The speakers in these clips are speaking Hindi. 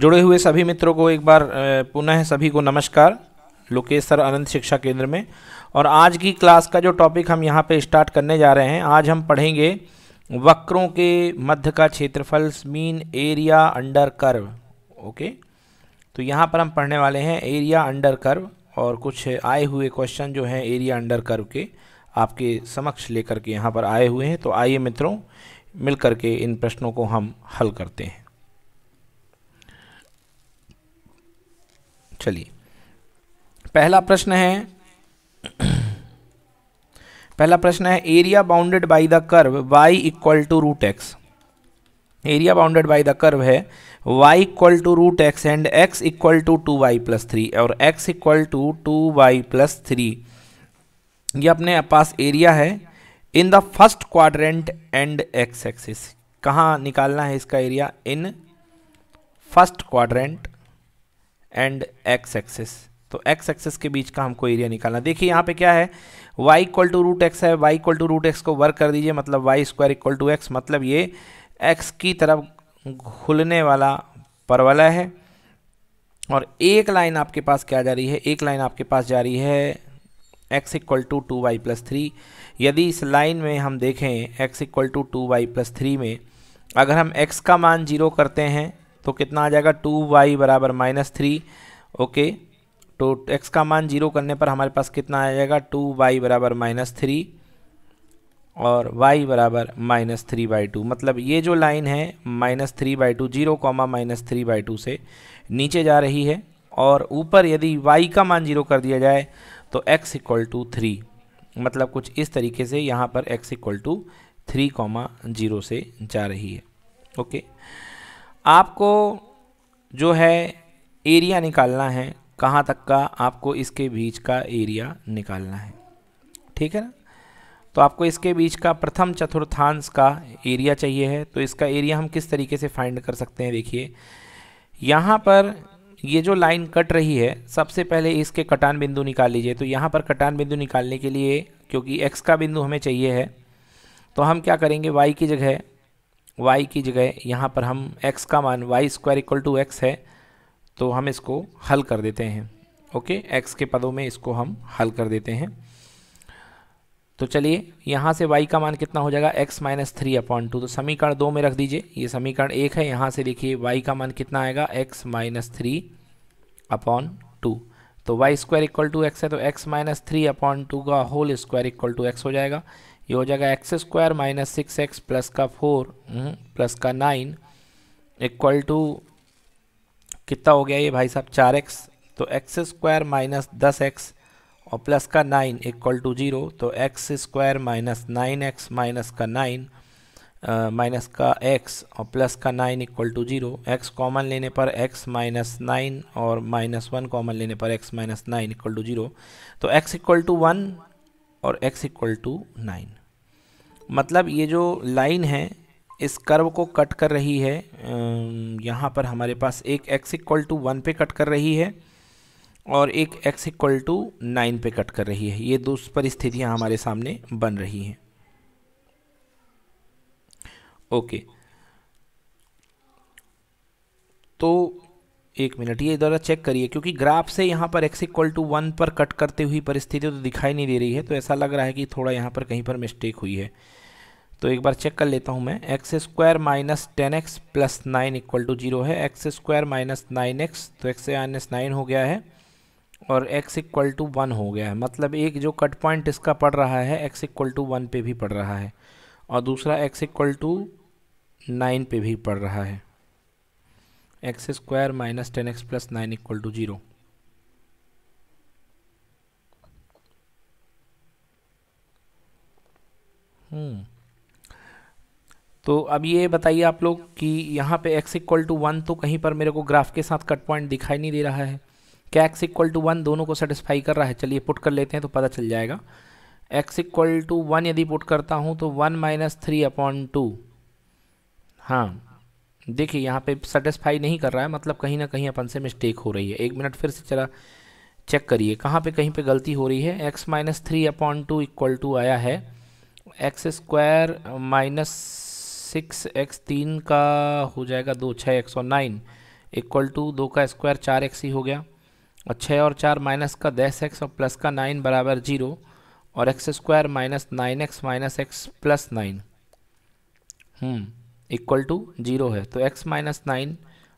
जुड़े हुए सभी मित्रों को एक बार पुनः सभी को नमस्कार लोकेश सर अनंत शिक्षा केंद्र में और आज की क्लास का जो टॉपिक हम यहाँ पे स्टार्ट करने जा रहे हैं आज हम पढ़ेंगे वक्रों के मध्य का क्षेत्रफल mean area under curve okay तो यहाँ पर हम पढ़ने वाले हैं एरिया अंडर कर्व और कुछ आए हुए क्वेश्चन जो हैं एरिया अंडर कर्व के आपके समक्ष लेकर के यहाँ पर आए हुए हैं तो आइए मित्रों मिल के इन प्रश्नों को हम हल करते हैं चलिए पहला प्रश्न है पहला प्रश्न है area bounded by the curve y equal to root x area bounded by the curve है y equal to root x and x equal to two y plus three और x equal to two y plus three ये अपने पास एरिया है in the first quadrant and x axis कहाँ निकालना है इसका area in first quadrant and x axis तो एक्स एक्सेस के बीच का हमको एरिया निकालना देखिए यहाँ पे क्या है y equal to root x है y equal to root x को वर्क कर दीजिए मतलब y square equal to x मतलब ये एक्स की तरफ घुलने वाला परवलय है और एक लाइन आपके पास क्या जा रही है एक लाइन आपके पास जा रही है x equal to two y plus three यदि इस लाइन में हम देखें x equal to two y plus three में अगर हम एक्स का मान जीरो करते हैं तो कितना आ जाएगा टू वाई बराबर माइनस थ्री ओके तो एक्स का मान जीरो करने पर हमारे पास कितना आ जाएगा टू वाई बराबर माइनस थ्री और y बराबर माइनस थ्री बाई टू मतलब ये जो लाइन है minus three by two zero comma minus three by two से नीचे जा रही है और ऊपर यदि y का मान जीरो कर दिया जाए तो x इक्वल टू थ्री मतलब कुछ इस तरीके से यहाँ पर x equal to three comma zero से जा रही है ओके आपको जो है एरिया निकालना है कहाँ तक का आपको इसके बीच का एरिया निकालना है ठीक है ना तो आपको इसके बीच का प्रथम चतुर्थांश का एरिया चाहिए है तो इसका एरिया हम किस तरीके से फाइंड कर सकते हैं देखिए यहाँ पर ये जो लाइन कट रही है सबसे पहले इसके कटान बिंदु निकाल लीजिए तो यहाँ पर कटान बिंदु निकालने के लिए क्योंकि एक्स का बिंदु हमें चाहिए है तो हम क्या करेंगे वाई की जगह y की जगह यहाँ पर हम x का मान y square equal to x है तो हम इसको हल कर देते हैं ओके x के पदों में इसको हम हल कर देते हैं तो चलिए यहाँ से y का मान कितना हो जाएगा x minus three upon two तो समीकरण दो में रख दीजिए ये समीकरण एक है यहाँ से देखिए y का मान कितना आएगा x minus three upon two तो y square equal to x है तो x minus three upon two का whole square equal to x हो जाएगा ये हो जाएगा x square minus six x plus का फोर हम्म, प्लस का नाइन इक्वल टू कितना हो गया ये भाई साहब चार एक्स तो एक्स स्क्वायर माइनस दस एक्स और प्लस का नाइन इक्वल टू ज़ीरो तो x square minus nine x minus का नाइन माइनस का एक्स और प्लस का nine equal to zero x common लेने पर एक्स माइनस नाइन और माइनस वन कॉमन लेने पर x minus nine equal to zero तो एक्स इक्वल टू वन और x इक्वल टू नाइन मतलब ये जो लाइन है इस कर्व को कट कर रही है यहाँ पर हमारे पास एक x इक्वल टू वन पे कट कर रही है और एक x इक्वल टू नाइन पे कट कर रही है ये दो परिस्थितियाँ हमारे सामने बन रही हैं ओके तो एक मिनट ये ज़रा चेक करिए क्योंकि ग्राफ से यहाँ पर एक्स इक्वल टू वन पर कट करते हुई परिस्थिति तो दिखाई नहीं दे रही है तो ऐसा लग रहा है कि थोड़ा यहाँ पर कहीं पर मिस्टेक हुई है तो एक बार चेक कर लेता हूँ मैं x square minus ten x plus nine equal to zero है x square minus nine x तो एक्स माइनस नाइन हो गया है और एक्स इक्वल टू वन हो गया है मतलब एक जो कट पॉइंट इसका पड़ रहा है एक्स इक्वल टू वन पे भी पड़ रहा है और दूसरा एक्स इक्वल टू नाइन पे भी पड़ रहा है x square minus ten x plus nine equal to zero hmm. तो अब ये बताइए आप लोग कि यहाँ पे x इक्वल टू वन तो कहीं पर मेरे को ग्राफ के साथ कट पॉइंट दिखाई नहीं दे रहा है क्या x इक्वल टू वन दोनों को सेटिस्फाई कर रहा है चलिए पुट कर लेते हैं तो पता चल जाएगा x इक्वल टू वन यदि पुट करता हूँ तो one minus three upon two हाँ देखिए यहाँ पे सेटिस्फाई नहीं कर रहा है मतलब कहीं ना कहीं अपन से मिस्टेक हो रही है एक मिनट फिर से चला चेक करिए कहाँ पे कहीं पे गलती हो रही है x minus three upon two equal to आया है x square minus six x तीन का हो जाएगा दो छः एक सौ नाइन इक्वल टू दो का स्क्वायर चार एक्स ही हो गया और छः और चार माइनस का दस एक्स और प्लस का नाइन बराबर जीरो और x square minus nine x minus x plus nine equal to zero है तो एक्स माइनस नाइन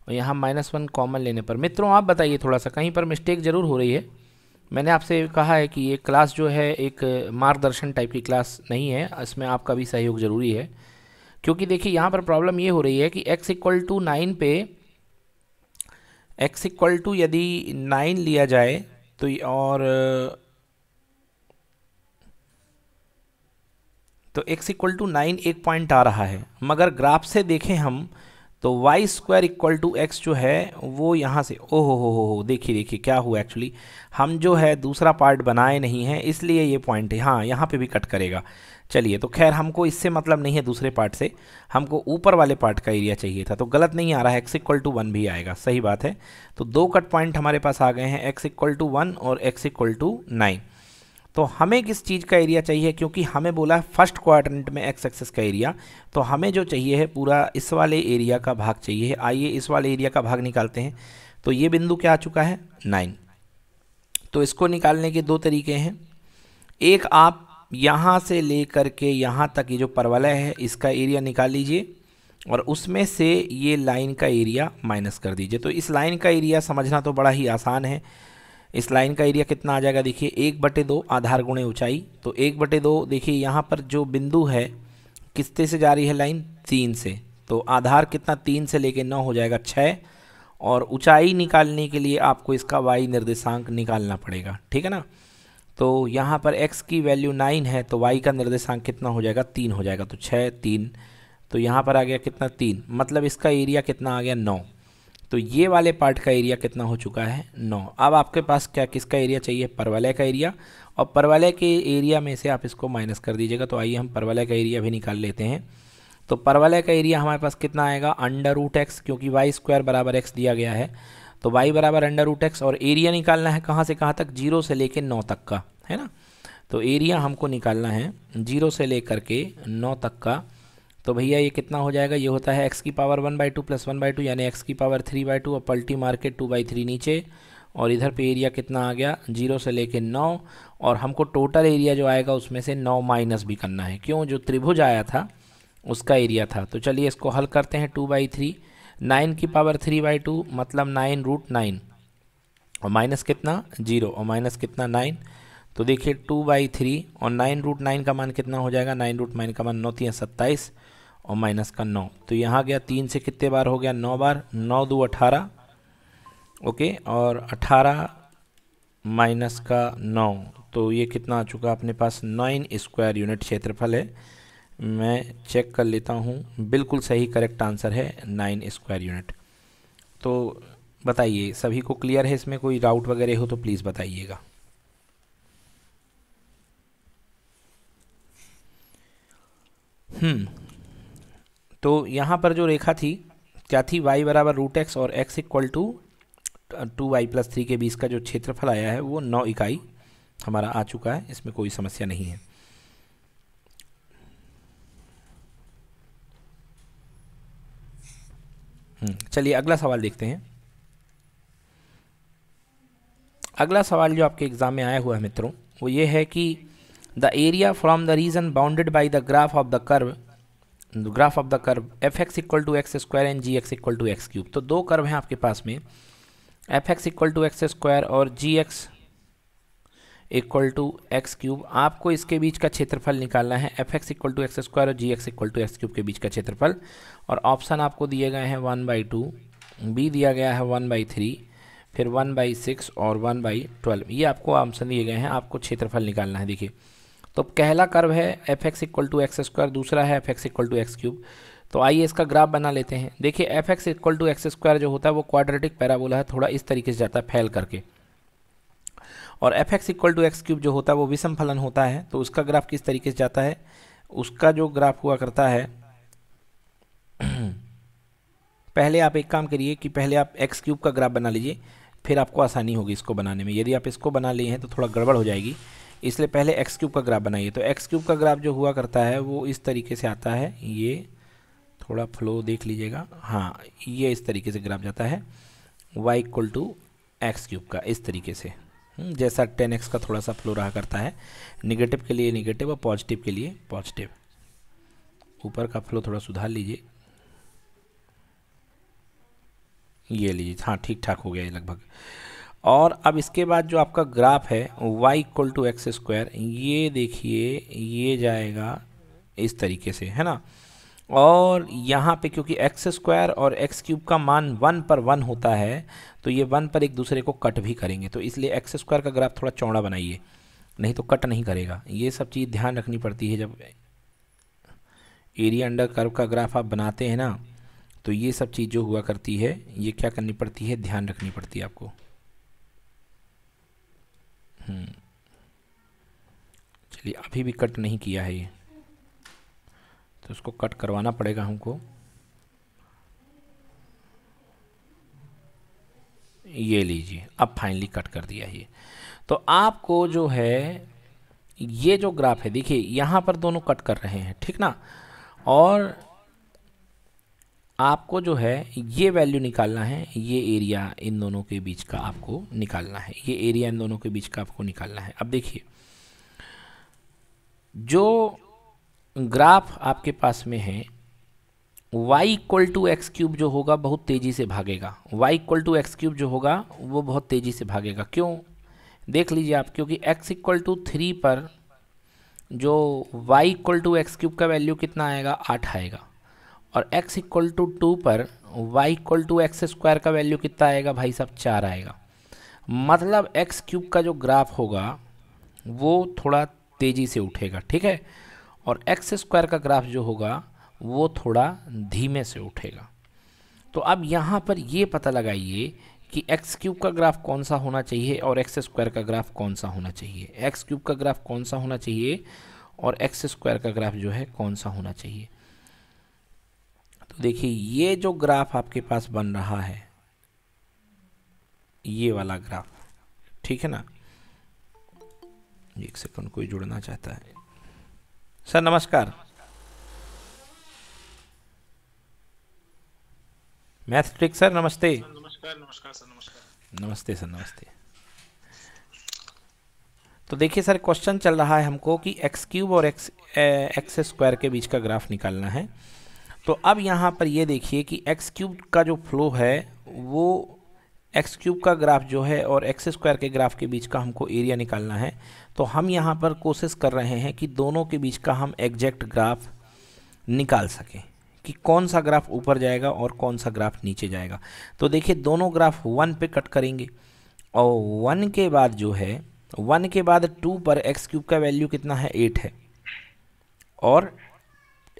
और यहाँ माइनस वन कॉमन लेने पर मित्रों आप बताइए थोड़ा सा कहीं पर मिस्टेक ज़रूर हो रही है मैंने आपसे कहा है कि ये क्लास जो है एक मार्गदर्शन टाइप की क्लास नहीं है इसमें आपका भी सहयोग ज़रूरी है क्योंकि देखिए यहाँ पर प्रॉब्लम ये हो रही है कि x इक्वल टू नाइन पे x इक्वल टू यदि नाइन लिया जाए तो और तो x इक्वल टू नाइन एक पॉइंट आ रहा है मगर ग्राफ से देखें हम तो y square equal to x जो है वो यहाँ से ओ हो हो हो देखिए देखिए क्या हुआ एक्चुअली हम जो है दूसरा पार्ट बनाए नहीं हैं इसलिए ये पॉइंट है हाँ यहाँ पे भी कट करेगा चलिए तो खैर हमको इससे मतलब नहीं है दूसरे पार्ट से हमको ऊपर वाले पार्ट का एरिया चाहिए था तो गलत नहीं आ रहा है एक्स इक्वल टू वन भी आएगा सही बात है तो दो कट पॉइंट हमारे पास आ गए हैं एक्स इक्वल टू वन और एक्स इक्वल टू नाइन तो हमें किस चीज़ का एरिया चाहिए क्योंकि हमें बोला है फर्स्ट क्वाड्रेंट में एक्स एक्सेस का एरिया तो हमें जो चाहिए है पूरा इस वाले एरिया का भाग चाहिए आइए इस वाले एरिया का भाग निकालते हैं तो ये बिंदु क्या आ चुका है नाइन तो इसको निकालने के दो तरीके हैं एक आप यहाँ से ले करके के यहाँ तक ये जो परवलय है इसका एरिया निकाल लीजिए और उसमें से ये लाइन का एरिया माइनस कर दीजिए तो इस लाइन का एरिया समझना तो बड़ा ही आसान है इस लाइन का एरिया कितना आ जाएगा देखिए एक बटे दो आधार गुणे ऊंचाई तो एक बटे दो देखिए यहाँ पर जो बिंदु है किस्ते से जा रही है लाइन तीन से तो आधार कितना तीन से लेके नौ हो जाएगा छः और ऊंचाई निकालने के लिए आपको इसका वाई निर्देशांक निकालना पड़ेगा ठीक है ना तो यहाँ पर एक्स की वैल्यू नाइन है तो वाई का निर्देशांक कितना हो जाएगा तीन हो जाएगा तो छः तीन तो यहाँ पर आ गया कितना तीन मतलब इसका एरिया कितना आ गया नौ तो ये वाले पार्ट का एरिया कितना हो चुका है नौ अब आपके पास क्या किसका एरिया चाहिए परवलय का एरिया और परवलय के एरिया में से आप इसको माइनस कर दीजिएगा तो आइए हम परवलय का एरिया भी निकाल लेते हैं तो परवलय का एरिया हमारे पास कितना आएगा अंडर रूट एक्स क्योंकि वाई स्क्वायर बराबर एक्स दिया गया है तो वाई बराबर अंडर रूट एक्स और एरिया निकालना है कहाँ से कहाँ तक जीरो से लेकर नौ तक का है ना तो एरिया हमको निकालना है जीरो से लेकर के नौ तक का तो भैया ये कितना हो जाएगा ये होता है एक्स की power one by two plus one by two यानी एक्स की पावर थ्री बाई टू और पल्टी मार के टू बाई थ्री नीचे और इधर पे एरिया कितना आ गया जीरो से लेके नौ और हमको टोटल एरिया जो आएगा उसमें से नौ माइनस भी करना है क्यों जो त्रिभुज आया था उसका एरिया था तो चलिए इसको हल करते हैं टू बाई थ्री नाइन की पावर थ्री बाई टू मतलब नाइन रूट नाइन और माइनस कितना जीरो और माइनस कितना नाइन तो देखिए टू बाई थ्री और नाइन रूट नाइन का मान कितना हो जाएगा नाइन रूट नाइन का मान नौ तीन सत्ताईस और माइनस का नौ तो यहाँ गया तीन से कितने बार हो गया नौ बार नौ दो अठारह ओके और अठारह माइनस का नौ तो ये कितना आ चुका अपने पास नाइन स्क्वायर यूनिट क्षेत्रफल है मैं चेक कर लेता हूँ बिल्कुल सही करेक्ट आंसर है नाइन स्क्वायर यूनिट तो बताइए सभी को क्लियर है इसमें कोई डाउट वगैरह हो तो प्लीज़ बताइएगा हम्म तो यहाँ पर जो रेखा थी क्या थी वाई बराबर रूट एक्स और x equal to two y plus three के बीच का जो क्षेत्रफल आया है वो नौ इकाई हमारा आ चुका है इसमें कोई समस्या नहीं है हम्म, चलिए अगला सवाल देखते हैं अगला सवाल जो आपके एग्ज़ाम में आया हुआ है मित्रों वो ये है कि the area from the region bounded by the graph of the curve graph of the curve f x equal to x square and g x equal to x cube तो दो कर्व हैं आपके पास में f x equal to x square और g x equal to x cube आपको इसके बीच का क्षेत्रफल निकालना है f x equal to x square और g x equal to x cube के बीच का क्षेत्रफल और ऑप्शन आपको दिए गए हैं वन बाई टू बी दिया गया है वन बाई थ्री फिर वन बाई सिक्स और वन बाई ट्वेल्व ये आपको ऑप्शन दिए गए हैं आपको क्षेत्रफल निकालना है देखिए तो पहला कर्व है f x equal to x square दूसरा है f x equal to x cube तो आइए इसका ग्राफ बना लेते हैं देखिए f x equal to x square जो होता है वो क्वाड्रेटिक पैराबोला है थोड़ा इस तरीके से जाता है फैल करके और f x equal to x cube जो होता है वो विषम फलन होता है तो उसका ग्राफ किस तरीके से जाता है उसका जो ग्राफ हुआ करता है पहले आप एक काम करिए कि पहले आप एक्स क्यूब का ग्राफ बना लीजिए फिर आपको आसानी होगी इसको बनाने में यदि आप इसको बना लिए हैं तो थोड़ा गड़बड़ हो जाएगी इसलिए पहले एक्स क्यूब का ग्राफ बनाइए तो एक्स क्यूब का ग्राफ जो हुआ करता है वो इस तरीके से आता है ये थोड़ा फ्लो देख लीजिएगा हाँ ये इस तरीके से ग्राफ जाता है y equal to x cube का इस तरीके से हम्म, जैसा टेन एक्स का थोड़ा सा फ्लो रहा करता है निगेटिव के लिए निगेटिव और पॉजिटिव के लिए पॉजिटिव ऊपर का फ्लो थोड़ा सुधार लीजिए ये लीजिए हाँ ठीक ठाक हो गया लगभग और अब इसके बाद जो आपका ग्राफ है y equal to x square ये देखिए ये जाएगा इस तरीके से है ना और यहाँ पे क्योंकि एक्स स्क्वायर और एक्स क्यूब का मान वन पर वन होता है तो ये वन पर एक दूसरे को कट भी करेंगे तो इसलिए एक्स स्क्वायर का ग्राफ थोड़ा चौड़ा बनाइए नहीं तो कट नहीं करेगा ये सब चीज़ ध्यान रखनी पड़ती है जब एरिया अंडर कर्व का ग्राफ आप बनाते हैं ना तो ये सब चीज़ जो हुआ करती है ये क्या करनी पड़ती है ध्यान रखनी पड़ती है आपको हम्म। चलिए अभी भी कट नहीं किया है ये तो उसको कट करवाना पड़ेगा हमको ये लीजिए अब फाइनली कट कर दिया ये तो आपको जो है ये जो ग्राफ है देखिए यहाँ पर दोनों कट कर रहे हैं ठीक ना और आपको जो है ये वैल्यू निकालना है ये एरिया इन दोनों के बीच का आपको निकालना है ये एरिया इन दोनों के बीच का आपको निकालना है अब देखिए जो ग्राफ आपके पास में है y equal to x cube जो होगा बहुत तेज़ी से भागेगा y equal to x cube जो होगा वो बहुत तेज़ी से भागेगा क्यों देख लीजिए आप क्योंकि x इक्वल टू थ्री पर जो y equal to x cube का वैल्यू कितना आएगा आठ आएगा और x इक्वल टू टू पर y equal to x square का वैल्यू कितना आएगा भाई साहब चार आएगा मतलब एक्स क्यूब का जो ग्राफ होगा वो थोड़ा तेज़ी से उठेगा ठीक है और एक्स स्क्वायर का ग्राफ जो होगा वो थोड़ा धीमे से उठेगा तो अब यहाँ पर ये पता लगाइए कि एक्स क्यूब का ग्राफ कौन सा होना चाहिए और एक्स स्क्वायर का ग्राफ कौन सा होना चाहिए एक्स क्यूब का ग्राफ कौन सा होना चाहिए और एक्स स्क्वायर का ग्राफ जो है कौन सा होना चाहिए तो देखिए ये जो ग्राफ आपके पास बन रहा है ये वाला ग्राफ ठीक है ना एक सेकंड कोई जुड़ना चाहता है सर नमस्कार मैथ ट्रिक सर नमस्ते नमस्कार नमस्कार नमस्ते सर नमस्ते तो देखिए सर क्वेश्चन चल रहा है हमको कि एक्स क्यूब और एक्स एक्स स्क्वायर के बीच का ग्राफ निकालना है तो अब यहाँ पर ये देखिए कि एक्स क्यूब का जो फ्लो है वो एक्स क्यूब का ग्राफ जो है और एक्स स्क्वायर के ग्राफ के बीच का हमको एरिया निकालना है तो हम यहाँ पर कोशिश कर रहे हैं कि दोनों के बीच का हम एग्जैक्ट ग्राफ निकाल सकें कि कौन सा ग्राफ ऊपर जाएगा और कौन सा ग्राफ नीचे जाएगा तो देखिए दोनों ग्राफ वन पे कट करेंगे और वन के बाद जो है वन के बाद टू पर एक्स क्यूब का वैल्यू कितना है एट है और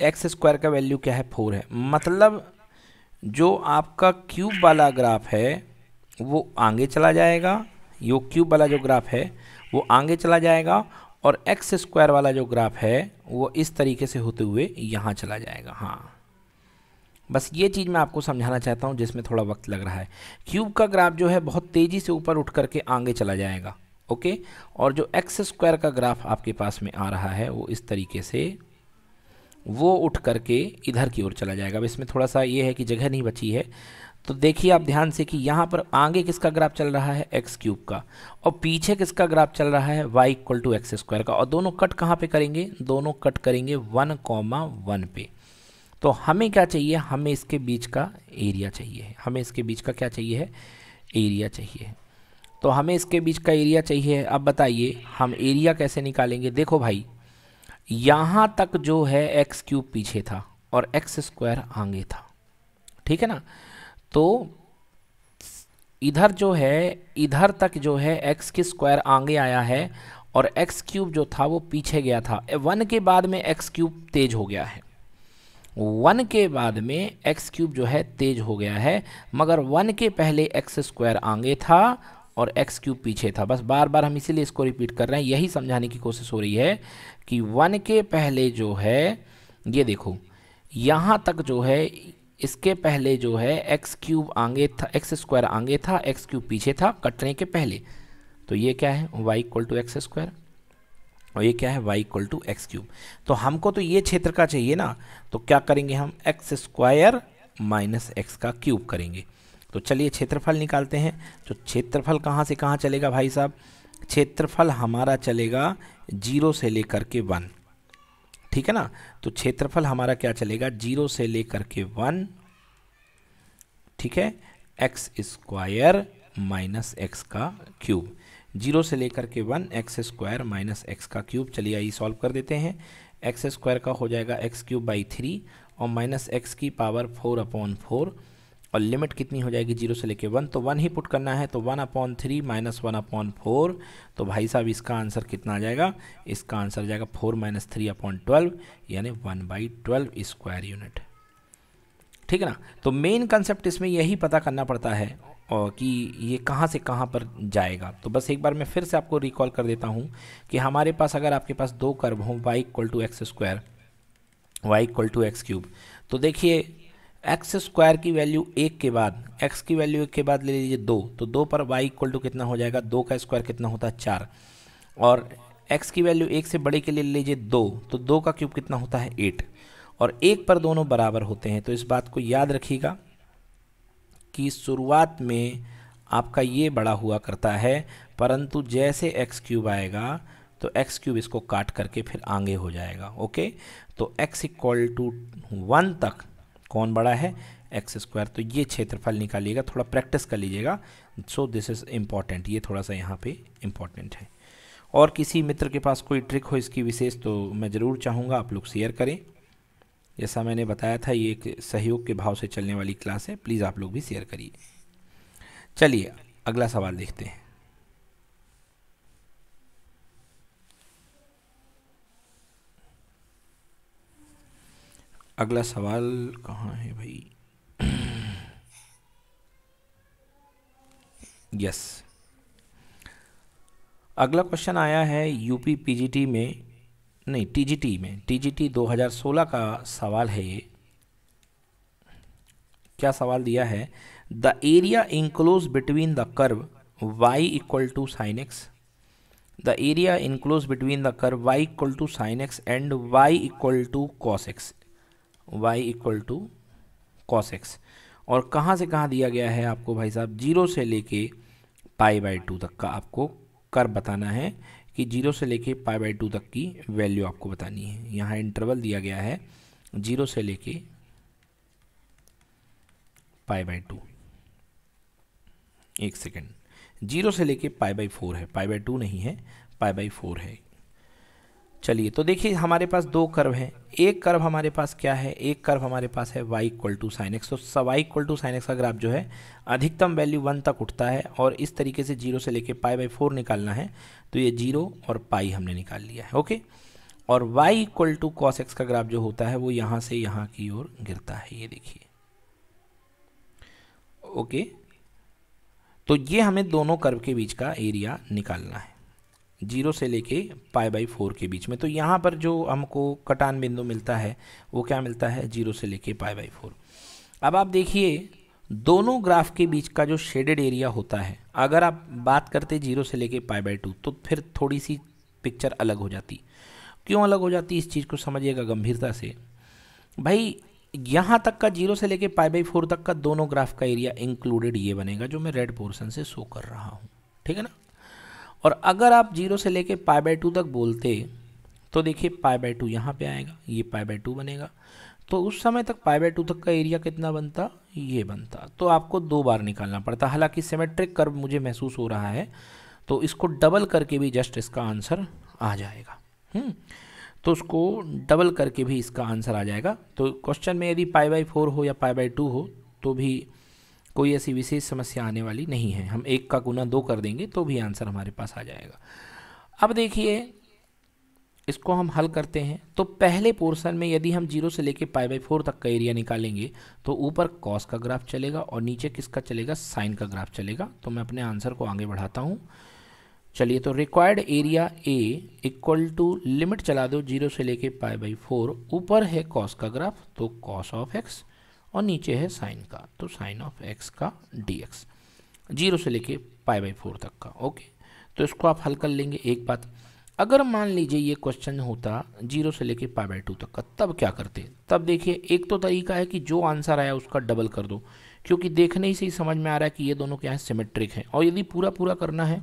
एक्स स्क्वायर का वैल्यू क्या है फोर है मतलब जो आपका क्यूब वाला ग्राफ है वो आगे चला जाएगा यो क्यूब वाला जो ग्राफ है वो आगे चला जाएगा और एक्स स्क्वायर वाला जो ग्राफ है वो इस तरीके से होते हुए यहाँ चला जाएगा हाँ बस ये चीज़ मैं आपको समझाना चाहता हूँ जिसमें थोड़ा वक्त लग रहा है क्यूब का ग्राफ जो है बहुत तेज़ी से ऊपर उठ करके आगे चला जाएगा ओके और जो एक्स स्क्वायर का ग्राफ आपके पास में आ रहा है वो इस तरीके से वो उठ करके इधर की ओर चला जाएगा अब इसमें थोड़ा सा ये है कि जगह नहीं बची है तो देखिए आप ध्यान से कि यहाँ पर आगे किसका ग्राफ चल रहा है एक्स क्यूब का और पीछे किसका ग्राफ चल रहा है y equal to x square का और दोनों कट कहाँ पे करेंगे दोनों कट करेंगे वन कॉमा वन पे तो हमें क्या चाहिए हमें इसके बीच का एरिया चाहिए हमें इसके बीच का क्या चाहिए है एरिया चाहिए तो हमें इसके बीच का एरिया चाहिए अब बताइए हम एरिया कैसे निकालेंगे देखो भाई यहाँ तक जो है एक्स क्यूब पीछे था और एक्स स्क्वायर आगे था ठीक है ना तो इधर जो है इधर तक जो है एक्स के स्क्वायर आगे आया है और एक्स क्यूब जो था वो पीछे गया था वन के बाद में एक्स क्यूब तेज हो गया है वन के बाद में एक्स क्यूब जो है तेज हो गया है मगर वन के पहले एक्स स्क्वायर आगे था और एक्स क्यूब पीछे था बस बार बार हम इसीलिए इसको रिपीट कर रहे हैं यही समझाने की कोशिश हो रही है कि वन के पहले जो है ये देखो यहाँ तक जो है इसके पहले जो है एक्स क्यूब आगे था एक्स स्क्वायर आगे था एक्स क्यूब पीछे था कटने के पहले तो ये क्या है y equal to x square और ये क्या है y equal to x cube तो हमको तो ये क्षेत्र का चाहिए ना तो क्या करेंगे हम एक्स स्क्वायर माइनस एक्स का क्यूब करेंगे तो चलिए क्षेत्रफल निकालते हैं तो क्षेत्रफल कहाँ से कहाँ चलेगा भाई साहब क्षेत्रफल हमारा चलेगा जीरो से लेकर के वन ठीक है ना तो क्षेत्रफल हमारा क्या चलेगा जीरो से लेकर के वन ठीक है एक्स स्क्वायर माइनस एक्स का क्यूब जीरो से लेकर के one x square minus x का क्यूब चलिए आइए सॉल्व कर देते हैं एक्स स्क्वायर का हो जाएगा एक्स क्यूब बाई थ्री और माइनस एक्स की पावर फोर अपॉन फोर और लिमिट कितनी हो जाएगी जीरो से लेके वन तो वन ही पुट करना है तो one upon three minus one upon four तो भाई साहब इसका आंसर कितना आ जाएगा इसका आंसर आ जाएगा four minus three upon twelve यानी one by twelve square unit ठीक है ना तो मेन कंसेप्ट इसमें यही पता करना पड़ता है और कि ये कहाँ से कहाँ पर जाएगा तो बस एक बार मैं फिर से आपको रिकॉल कर देता हूँ कि हमारे पास अगर आपके पास दो कर्व हों y equal to x square y equal to x cube तो देखिए एक्स स्क्वायर की वैल्यू एक के बाद एक्स की वैल्यू एक के बाद ले लीजिए दो तो दो पर वाई इक्वल टू कितना हो जाएगा दो का स्क्वायर कितना होता है चार और एक्स की वैल्यू एक से बड़े के लिए लीजिए दो तो दो का क्यूब कितना होता है एट और एक पर दोनों बराबर होते हैं तो इस बात को याद रखिएगा कि शुरुआत में आपका ये बड़ा हुआ करता है परंतु जैसे एक्स क्यूब आएगा तो एक्स क्यूब इसको काट करके फिर आगे हो जाएगा ओके तो एक्स इक्वल टू वन तक कौन बड़ा है एक्स स्क्वायर तो ये क्षेत्रफल निकालिएगा थोड़ा प्रैक्टिस कर लीजिएगा सो दिस इज़ इम्पॉर्टेंट ये थोड़ा सा यहाँ पे इम्पॉर्टेंट है और किसी मित्र के पास कोई ट्रिक हो इसकी विशेष तो मैं ज़रूर चाहूँगा आप लोग शेयर करें जैसा मैंने बताया था ये एक सहयोग के भाव से चलने वाली क्लास है प्लीज़ आप लोग भी शेयर करिए चलिए अगला सवाल देखते हैं अगला सवाल कहाँ है भाई यस अगला क्वेश्चन आया है यूपी पीजीटी में नहीं टीजीटी में टीजीटी 2016 का सवाल है ये क्या सवाल दिया है the area enclose between the curve y equal to sine x the area enclose between the curve y equal to sine x and y equal to cos x y equal to cos x और कहाँ से कहाँ दिया गया है आपको भाई साहब जीरो से लेके पाई बाई टू तक का आपको कर बताना है कि जीरो से लेके पाई बाई टू तक की वैल्यू आपको बतानी है यहाँ इंटरवल दिया गया है जीरो से लेके पाई बाई टू एक सेकेंड जीरो से लेके पाई बाई फोर है पाई बाई टू नहीं है पाई बाई फोर है चलिए तो देखिए हमारे पास दो कर्व हैं एक कर्व हमारे पास क्या है एक कर्व हमारे पास है y equal to sine x तो सब इक्वल टू साइन एक्स का ग्राफ जो है अधिकतम वैल्यू वन तक उठता है और इस तरीके से जीरो से लेके पाई बाई फोर निकालना है तो ये जीरो और पाई हमने निकाल लिया है ओके और y equal to cos x का ग्राफ जो होता है वो यहाँ से यहाँ की ओर गिरता है ये देखिए ओके तो ये हमें दोनों कर्व के बीच का एरिया निकालना है जीरो से लेके पाई बाई फोर के बीच में तो यहाँ पर जो हमको कटान बिंदु मिलता है वो क्या मिलता है जीरो से लेके पाई बाई फोर अब आप देखिए दोनों ग्राफ के बीच का जो शेडेड एरिया होता है अगर आप बात करते जीरो से लेके पाई बाई टू तो फिर थोड़ी सी पिक्चर अलग हो जाती क्यों अलग हो जाती इस चीज़ को समझिएगा गंभीरता से भाई यहाँ तक का जीरो से लेके पाई बाई फोर तक का दोनों ग्राफ का एरिया इंक्लूडेड ये बनेगा जो मैं रेड पोर्सन से शो कर रहा हूँ ठीक है ना और अगर आप जीरो से लेके पाई बाई टू तक बोलते तो देखिए पाई बाई टू यहाँ पर आएगा ये पाई बाई टू बनेगा तो उस समय तक पाई बाई टू तक का एरिया कितना बनता ये बनता तो आपको दो बार निकालना पड़ता हालांकि सिमेट्रिक कर्व मुझे महसूस हो रहा है तो इसको डबल करके भी जस्ट इसका आंसर आ जाएगा हम्म। तो उसको डबल करके भी इसका आंसर आ जाएगा तो क्वेश्चन में यदि पाई बाई फोर हो या पाई बाई टू हो तो भी कोई ऐसी विशेष समस्या आने वाली नहीं है हम एक का गुना दो कर देंगे तो भी आंसर हमारे पास आ जाएगा अब देखिए इसको हम हल करते हैं तो पहले पोर्शन में यदि हम जीरो से लेके पाई बाई फोर तक का एरिया निकालेंगे तो ऊपर कॉस का ग्राफ चलेगा और नीचे किसका चलेगा साइन का ग्राफ चलेगा तो मैं अपने आंसर को आगे बढ़ाता हूँ चलिए तो required area a equal to limit चला दो जीरो से लेके पाई बाई फोर ऊपर है कॉस का ग्राफ तो कॉस ऑफ एक्स और नीचे है साइन का तो साइन ऑफ एक्स का डी एक्स जीरो से लेके पाई बाई फोर तक का ओके तो इसको आप हल कर लेंगे एक बात अगर मान लीजिए ये क्वेश्चन होता जीरो से लेके पाई बाई टू तक का तब क्या करते तब देखिए एक तो तरीका है कि जो आंसर आया उसका डबल कर दो क्योंकि देखने ही से ही समझ में आ रहा है कि ये दोनों क्या है सिमेट्रिक हैं और यदि पूरा पूरा करना है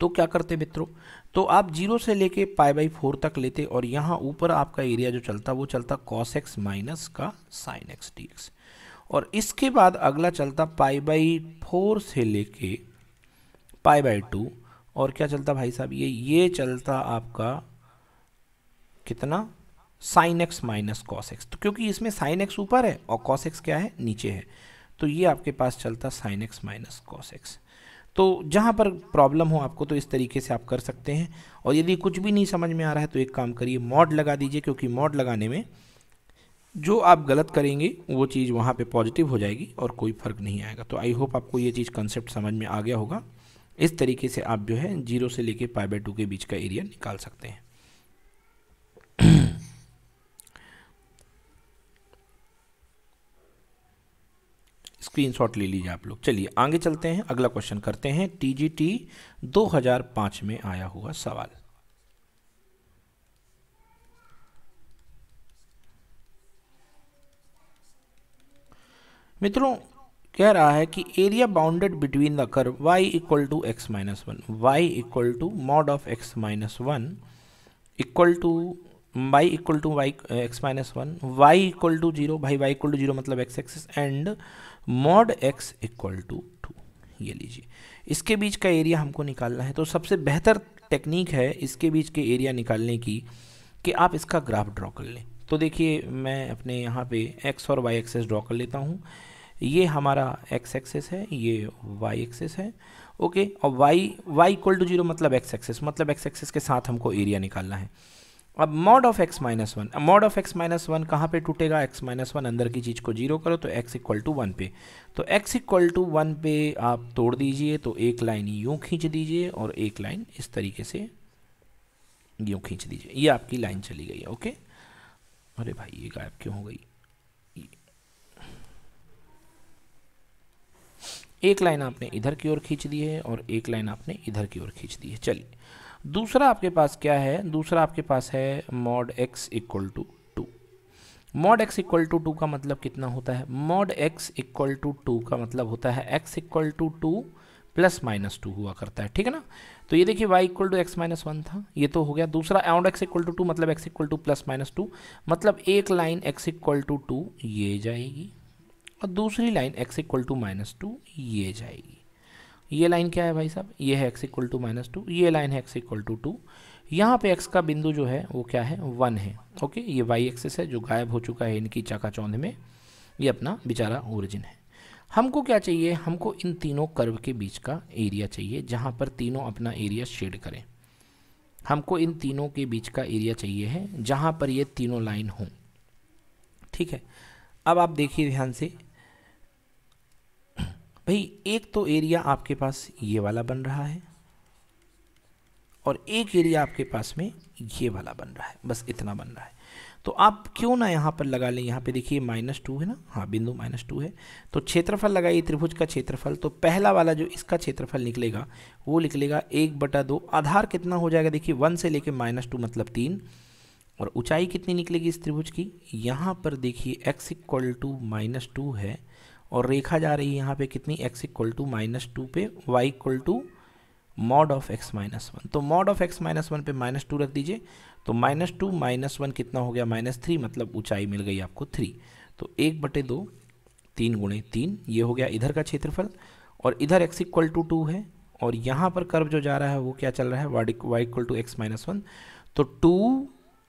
तो क्या करते मित्रों तो आप जीरो से लेके पाई बाई फोर तक लेते और यहाँ ऊपर आपका एरिया जो चलता वो चलता कॉस एक्स माइनस का साइन एक्स डी एक्स और इसके बाद अगला चलता पाई बाई फोर से लेके पाई बाई टू और क्या चलता भाई साहब ये ये चलता आपका कितना sine x minus cos x तो क्योंकि इसमें साइन एक्स ऊपर है और कॉस एक्स क्या है नीचे है तो ये आपके पास चलता sine x minus cos x तो जहाँ पर प्रॉब्लम हो आपको तो इस तरीके से आप कर सकते हैं और यदि कुछ भी नहीं समझ में आ रहा है तो एक काम करिए मॉड लगा दीजिए क्योंकि मॉड लगाने में जो आप गलत करेंगे वो चीज़ वहाँ पे पॉजिटिव हो जाएगी और कोई फ़र्क नहीं आएगा तो आई होप आपको ये चीज़ कंसेप्ट समझ में आ गया होगा इस तरीके से आप जो है जीरो से लेके पाई बाई टू के बीच का एरिया निकाल सकते हैं स्क्रीनशॉट ले लीजिए आप लोग चलिए आगे चलते हैं अगला क्वेश्चन करते हैं टीजीटी 2005 में आया हुआ सवाल मित्रों कह रहा है कि area bounded between the curve y equal to x minus one y equal to mod of x minus one equal to y equal to y x minus one y equal to zero भाई y इक्वल टू जीरो मतलब x axis and mod x equal to two ये लीजिए इसके बीच का एरिया हमको निकालना है तो सबसे बेहतर टेक्निक है इसके बीच के एरिया निकालने की कि आप इसका ग्राफ ड्रॉ कर लें तो देखिए मैं अपने यहाँ पे एक्स और वाई एक्सेस ड्रॉ कर लेता हूँ ये हमारा एक्स एक्सेस है ये वाई एक्सेस है ओके और y y equal to zero मतलब एक्स एक्सेस मतलब एक्स एक्सेस के साथ हमको एरिया निकालना है अब mod of x minus one mod of x minus one कहाँ पर टूटेगा एक्स माइनस वन अंदर की चीज़ को जीरो करो तो एक्स इक्वल टू वन पे तो एक्स इक्वल टू वन पे आप तोड़ दीजिए तो एक लाइन यूँ खींच दीजिए और एक लाइन इस तरीके से यूँ खींच दीजिए ये आपकी लाइन चली गई है ओके अरे भाई ये गायब क्यों हो गई एक लाइन आपने इधर की ओर खींच दी है और एक लाइन आपने इधर की ओर खींच दी है चलिए दूसरा आपके पास क्या है दूसरा आपके पास है mod x equal to two mod x equal to two का मतलब कितना होता है mod x equal to two का मतलब होता है x equal to two plus minus two हुआ करता है ठीक है ना तो ये देखिए y equal to x minus one था ये तो हो गया दूसरा and x equal to two मतलब x equal to plus minus two मतलब एक line x equal to two ये जाएगी और दूसरी line x equal to minus two ये जाएगी ये लाइन क्या है भाई साहब ये है x equal to minus two ये लाइन है एक्स इक्वल टू टू यहाँ पे एक्स का बिंदु जो है वो क्या है वन है ओके ये वाई एक्सेस है जो गायब हो चुका है इनकी चाका चौंध में ये अपना बेचारा ओरिजिन है हमको क्या चाहिए हमको इन तीनों कर्व के बीच का एरिया चाहिए जहाँ पर तीनों अपना एरिया शेड करें हमको इन तीनों के बीच का एरिया चाहिए है जहाँ पर ये तीनों लाइन हों ठीक है अब आप देखिए ध्यान से भाई एक तो एरिया आपके पास ये वाला बन रहा है और एक एरिया आपके पास में ये वाला बन रहा है बस इतना बन रहा है तो आप क्यों ना यहाँ पर लगा लें यहाँ पे देखिए माइनस टू है ना हाँ बिंदु माइनस टू है तो क्षेत्रफल लगाइए त्रिभुज का क्षेत्रफल तो पहला वाला जो इसका क्षेत्रफल निकलेगा वो निकलेगा एक बटा दो आधार कितना हो जाएगा देखिए वन से लेके माइनस टू मतलब तीन और ऊंचाई कितनी निकलेगी इस त्रिभुज की यहाँ पर देखिए x equal to minus two है और रेखा जा रही है यहाँ पे कितनी x equal to minus two पे y equal to mod of x minus one तो mod of x minus one पे माइनस टू रख दीजिए तो माइनस टू माइनस वन कितना हो गया माइनस थ्री मतलब ऊंचाई मिल गई आपको थ्री तो एक बटे दो तीन गुणे तीन ये हो गया इधर का क्षेत्रफल और इधर x इक्वल टू टू है और यहाँ पर कर्व जो जा रहा है वो क्या चल रहा है y equal to x minus one तो टू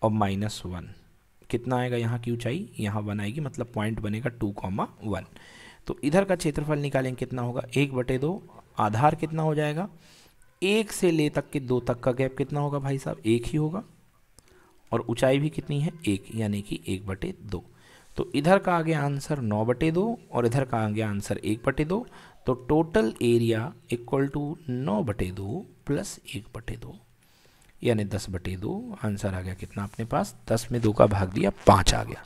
और माइनस वन कितना आएगा यहाँ की ऊंचाई यहाँ वन आएगी मतलब पॉइंट बनेगा टू कॉमा वन तो इधर का क्षेत्रफल निकालेंगे कितना होगा एक बटे दो आधार कितना हो जाएगा एक से ले तक के दो तक का गैप कितना होगा भाई साहब एक ही होगा और ऊंचाई भी कितनी है एक यानी कि एक बटे दो तो इधर का आगे आंसर नौ बटे दो और इधर का आगे आंसर एक बटे दो तो टोटल एरिया इक्वल टू नौ बटे दो प्लस एक बटे दो यानी दस बटे दो आंसर आ गया कितना अपने पास दस में दो का भाग दिया पाँच आ गया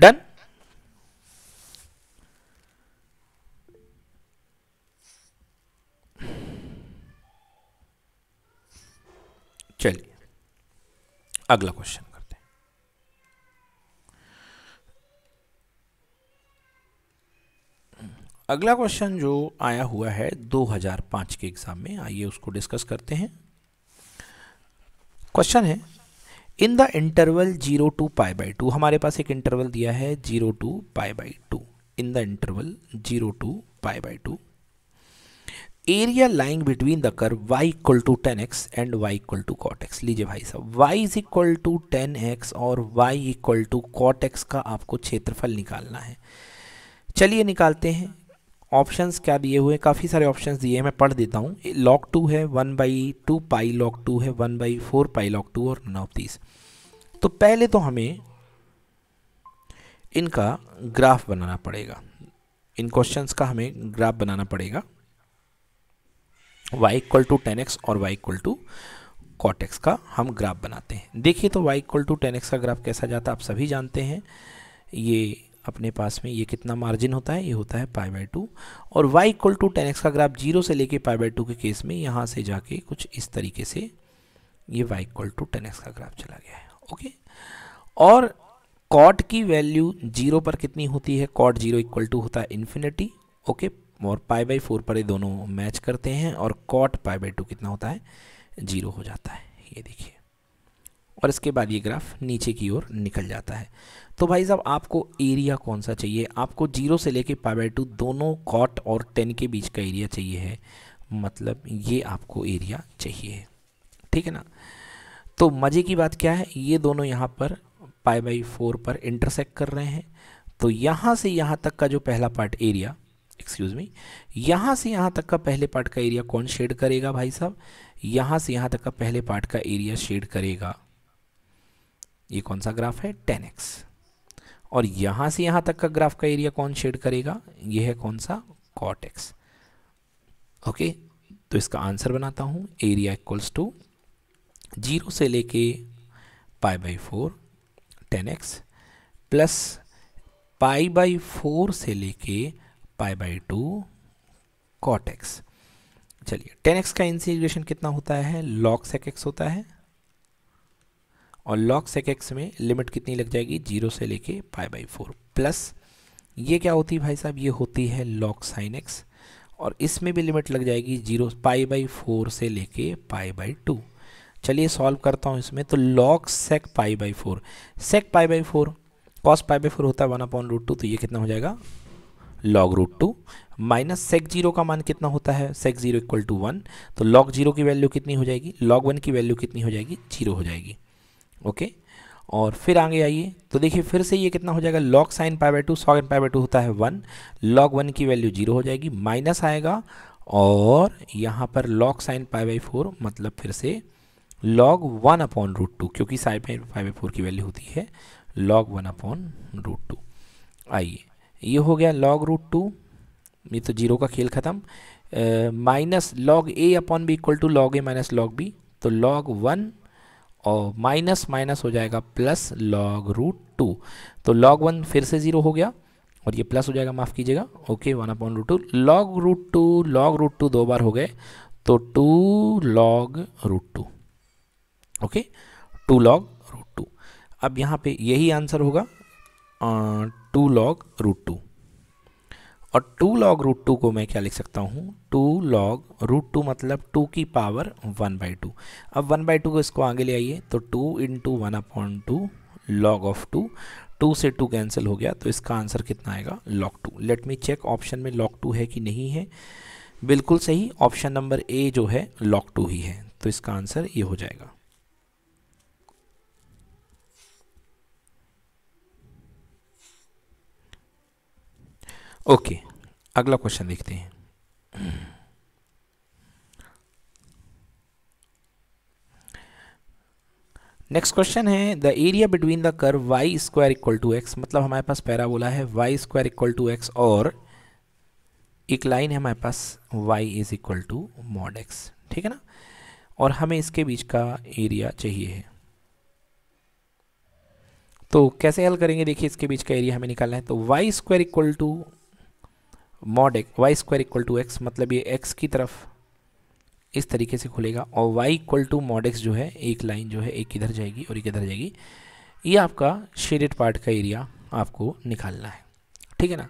डन चलिए अगला क्वेश्चन करते अगला क्वेश्चन जो आया हुआ है 2005 के एग्जाम में आइए उसको डिस्कस करते हैं क्वेश्चन है in the interval zero to pi by two हमारे पास एक इंटरवल दिया है zero to pi by two in the interval zero to pi by two area lying between the curve y equal to tan x and y equal to cot x लीजिए भाई साहब y is equal to tan x और y equal to cot x का आपको क्षेत्रफल निकालना है चलिए निकालते हैं ऑप्शंस क्या दिए हुए काफ़ी सारे ऑप्शंस दिए हैं मैं पढ़ देता हूँ लॉक टू है one by two pi log two है one by four pi log two और नन ऑफ दीज तो पहले तो हमें इनका ग्राफ बनाना पड़ेगा इन क्वेश्चंस का हमें ग्राफ बनाना पड़ेगा y equal to tan x और y equal to cot x का हम ग्राफ बनाते हैं देखिए तो y equal to tan x का ग्राफ कैसा जाता है आप सभी जानते हैं ये अपने पास में ये कितना मार्जिन होता है ये होता है पाई बाई टू और y equal to tan x का ग्राफ जीरो से लेके पाई बाई टू के केस में यहाँ से जाके कुछ इस तरीके से ये y equal to tan x का ग्राफ चला गया है ओके और कॉट की वैल्यू जीरो पर कितनी होती है कॉट जीरो इक्वल टू होता है इन्फिनिटी ओके और पाई बाई फोर पर ये दोनों मैच करते हैं और कॉट पाई बाई टू कितना होता है ज़ीरो हो जाता है ये देखिए और इसके बाद ये ग्राफ नीचे की ओर निकल जाता है तो भाई साहब आपको एरिया कौन सा चाहिए आपको जीरो से लेके पाई बाई टू दोनों कॉट और टेन के बीच का एरिया चाहिए है मतलब ये आपको एरिया चाहिए ठीक है ना तो मज़े की बात क्या है ये दोनों यहाँ पर पाई बाई फोर पर इंटरसेक्ट कर रहे हैं तो यहाँ से यहाँ तक का जो पहला पार्ट एरिया एक्सक्यूज़ मी यहाँ से यहाँ तक का पहले पार्ट का एरिया कौन शेड करेगा भाई साहब यहाँ से यहाँ तक का पहले पार्ट का एरिया शेड करेगा ये कौन सा ग्राफ है टेन एक्स और यहाँ से यहाँ तक का ग्राफ का एरिया कौन शेड करेगा ये है कौन सा कॉट एक्स ओके तो इसका आंसर बनाता हूँ एरिया इक्वल्स टू जीरो से लेके pi by four tan x plus pi by four से लेके pi by two cot x चलिए टेन एक्स का इंसीग्रेशन कितना होता है लॉक सेक एक्स होता है और लॉक सेक एक्स में लिमिट कितनी लग जाएगी जीरो से लेके पाई बाई फोर प्लस ये क्या होती है भाई साहब ये होती है लॉक साइन एक्स और इसमें भी लिमिट लग जाएगी जीरो पाई बाई फोर से लेके पाई बाई टू चलिए सॉल्व करता हूँ इसमें तो log sec pi by four sec pi by four cos pi by four होता है वन अपॉन रूट टू तो ये कितना हो जाएगा log root two minus sec zero का मान कितना होता है sec zero equal to one तो लॉग जीरो की वैल्यू कितनी हो जाएगी लॉग वन की वैल्यू कितनी हो जाएगी जीरो हो जाएगी ओके और फिर आगे आइए तो देखिए फिर से ये कितना हो जाएगा log sine pi by two सॉग पाई बाई टू होता है वन लॉग वन की वैल्यू जीरो हो जाएगी माइनस आएगा और यहाँ पर log sine pi by four मतलब फिर से log one upon root two क्योंकि साइन पाई बाई फोर की वैल्यू होती है log one upon root two आइए ये हो गया लॉग रूट टू ये तो जीरो का खेल ख़त्म minus log a upon b equal to log a minus log b तो लॉग वन और माइनस माइनस हो जाएगा प्लस लॉग रूट टू तो लॉग वन फिर से ज़ीरो हो गया और ये प्लस हो जाएगा माफ़ कीजिएगा okay one upon root two log root two log root two दो बार हो गए तो two log root two okay two log root two अब यहाँ पे यही आंसर होगा टू लॉग रूट टू और टू लॉग रूट टू को मैं क्या लिख सकता हूँ टू लॉग रूट टू मतलब टू की पावर वन बाई टू अब वन बाई टू को इसको आगे ले आइए तो two into one upon two log of two two से टू कैंसिल हो गया तो इसका आंसर कितना आएगा log two let me check option में लॉग टू है कि नहीं है बिल्कुल सही ऑप्शन नंबर ए जो है लॉग टू ही है तो इसका आंसर ये हो जाएगा ओके अगला क्वेश्चन देखते हैं नेक्स्ट क्वेश्चन है the area between the curve y square equal to x मतलब हमारे पास पैरा बोला है y square equal to x और एक लाइन है हमारे पास y is equal to mod x ठीक है ना और हमें इसके बीच का एरिया चाहिए है तो कैसे हल करेंगे देखिए इसके बीच का एरिया हमें निकालना है तो y square equal to mod x y square equal to x मतलब ये एक्स की तरफ इस तरीके से खुलेगा और y equal to mod x जो है एक लाइन जो है एक इधर जाएगी और एक इधर जाएगी ये आपका शेडेड पार्ट का एरिया आपको निकालना है ठीक है ना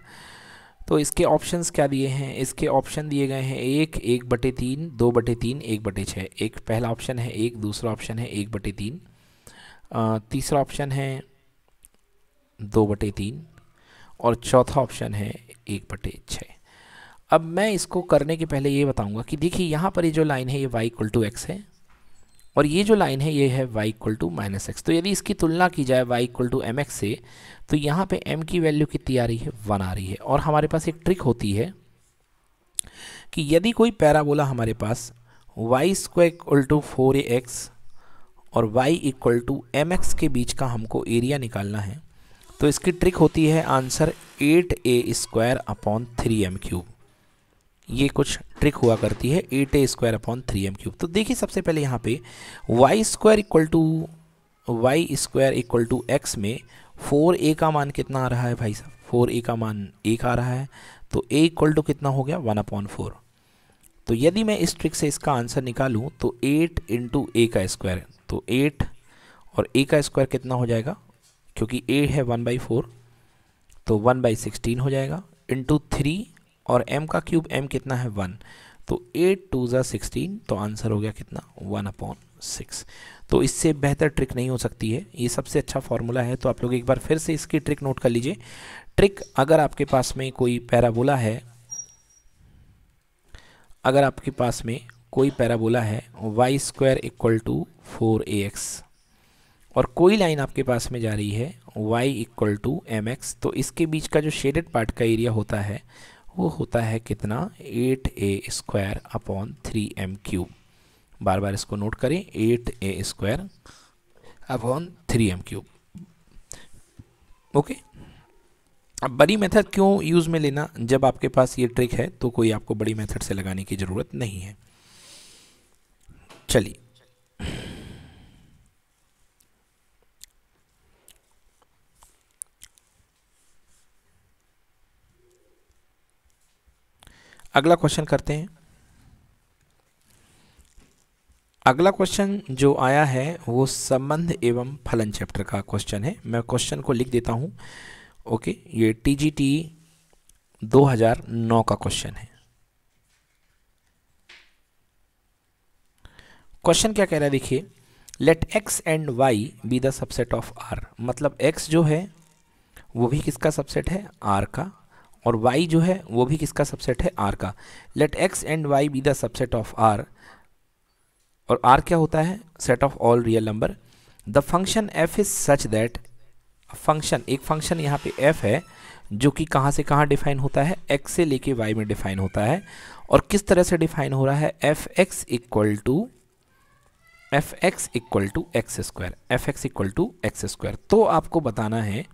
तो इसके ऑप्शंस क्या दिए हैं इसके ऑप्शन दिए गए हैं एक एक बटे तीन दो बटे तीन एक बटे छः एक पहला ऑप्शन है एक दूसरा ऑप्शन है एक बटे तीन तीसरा ऑप्शन है दो बटे तीन और चौथा ऑप्शन है एक बटे छः अब मैं इसको करने के पहले ये बताऊंगा कि देखिए यहाँ पर ये जो लाइन है ये y इक्वल टू एक्स है और ये जो लाइन है ये है y equal to minus x तो यदि इसकी तुलना की जाए y इक्वल टू एम से तो यहाँ पे m की वैल्यू कितनी आ रही है वन आ रही है और हमारे पास एक ट्रिक होती है कि यदि कोई पैराबोला हमारे पास y square equal to four a x और y equal to m x के बीच का हमको एरिया निकालना है तो इसकी ट्रिक होती है answer eight a square upon three m cube ये कुछ ट्रिक हुआ करती है eight a square upon three m cube तो देखिए सबसे पहले यहाँ पे y square equal to y square equal to x में फोर ए का मान कितना आ रहा है भाई साहब फोर ए का मान एक आ रहा है तो ए इक्वल टू कितना हो गया वन अपॉन फोर तो यदि मैं इस ट्रिक से इसका आंसर निकालूँ तो एट इंटू ए का स्क्वायर तो एट और ए का स्क्वायर कितना हो जाएगा क्योंकि ए है वन बाई फोर तो वन बाई सिक्सटीन हो जाएगा इंटू थ्री और एम का क्यूब एम कितना है वन तो एट टू ज़ा सिक्सटीन तो आंसर हो गया कितना वन अपॉन सिक्स तो इससे बेहतर ट्रिक नहीं हो सकती है ये सबसे अच्छा फॉर्मूला है तो आप लोग एक बार फिर से इसकी ट्रिक नोट कर लीजिए ट्रिक अगर आपके पास में कोई पैराबोला है अगर आपके पास में कोई पैराबोला है y square equal to four a x और कोई लाइन आपके पास में जा रही है y इक्वल टू एम तो इसके बीच का जो शेडेड पार्ट का एरिया होता है वो होता है कितना eight a square upon three m cube बार बार इसको नोट करें eight a square upon three m cube okay अब बड़ी मेथड क्यों यूज़ में लेना जब आपके पास ये ट्रिक है तो कोई आपको बड़ी मेथड से लगाने की ज़रूरत नहीं है चलिए अगला क्वेश्चन करते हैं अगला क्वेश्चन जो आया है वो संबंध एवं फलन चैप्टर का क्वेश्चन है मैं क्वेश्चन को लिख देता हूं ओके ये टीजीटी 2009 का क्वेश्चन है क्वेश्चन क्या कह रहा है देखिए let x and y be the subset of R मतलब एक्स जो है वो भी किसका सबसेट है आर का और वाई जो है वो भी किसका सबसेट है आर का let x and y be the subset of R और आर क्या होता है set of all real number the function f is such that function एक फंक्शन यहाँ पे एफ है जो कि कहाँ से कहाँ डिफाइन होता है एक्स से लेके वाई में डिफाइन होता है और किस तरह से डिफाइन हो रहा है f x equal to f x equal to x square f x equal to x square तो आपको बताना है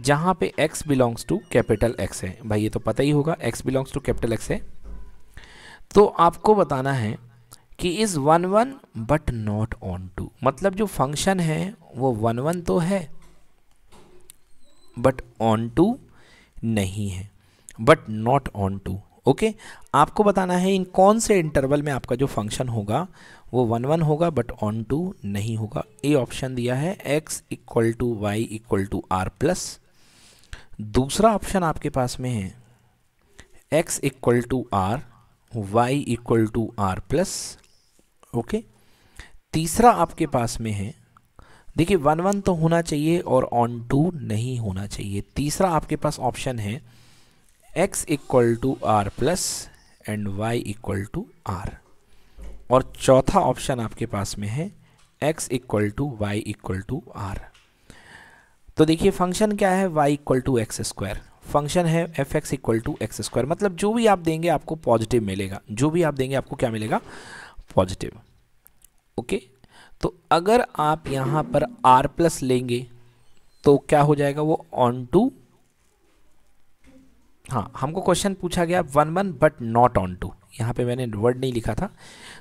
जहाँ पे x belongs to capital x है भाई ये तो पता ही होगा x belongs to capital x है तो आपको बताना है कि is one one but not onto मतलब जो फंक्शन है वो वन वन तो है बट ऑन टू नहीं है but not onto okay आपको बताना है इन कौन से इंटरवल में आपका जो फंक्शन होगा वो वन वन होगा बट ऑन टू नहीं होगा ए ऑप्शन दिया है x equal to y equal to R plus दूसरा ऑप्शन आपके पास में है x equal to R y equal to R plus okay तीसरा आपके पास में है देखिए वन वन तो होना चाहिए और ऑन टू नहीं होना चाहिए तीसरा आपके पास ऑप्शन है x equal to R plus and y equal to R और चौथा ऑप्शन आपके पास में है x equal to y equal to R तो देखिए फंक्शन क्या है y equal to x square function है f x equal to x square मतलब जो भी आप देंगे आपको पॉजिटिव मिलेगा जो भी आप देंगे आपको क्या मिलेगा पॉजिटिव ओके तो अगर आप यहाँ पर आर प्लस लेंगे तो क्या हो जाएगा वो ऑन टू हाँ हमको क्वेश्चन पूछा गया one one but not onto यहाँ पे मैंने वर्ड नहीं लिखा था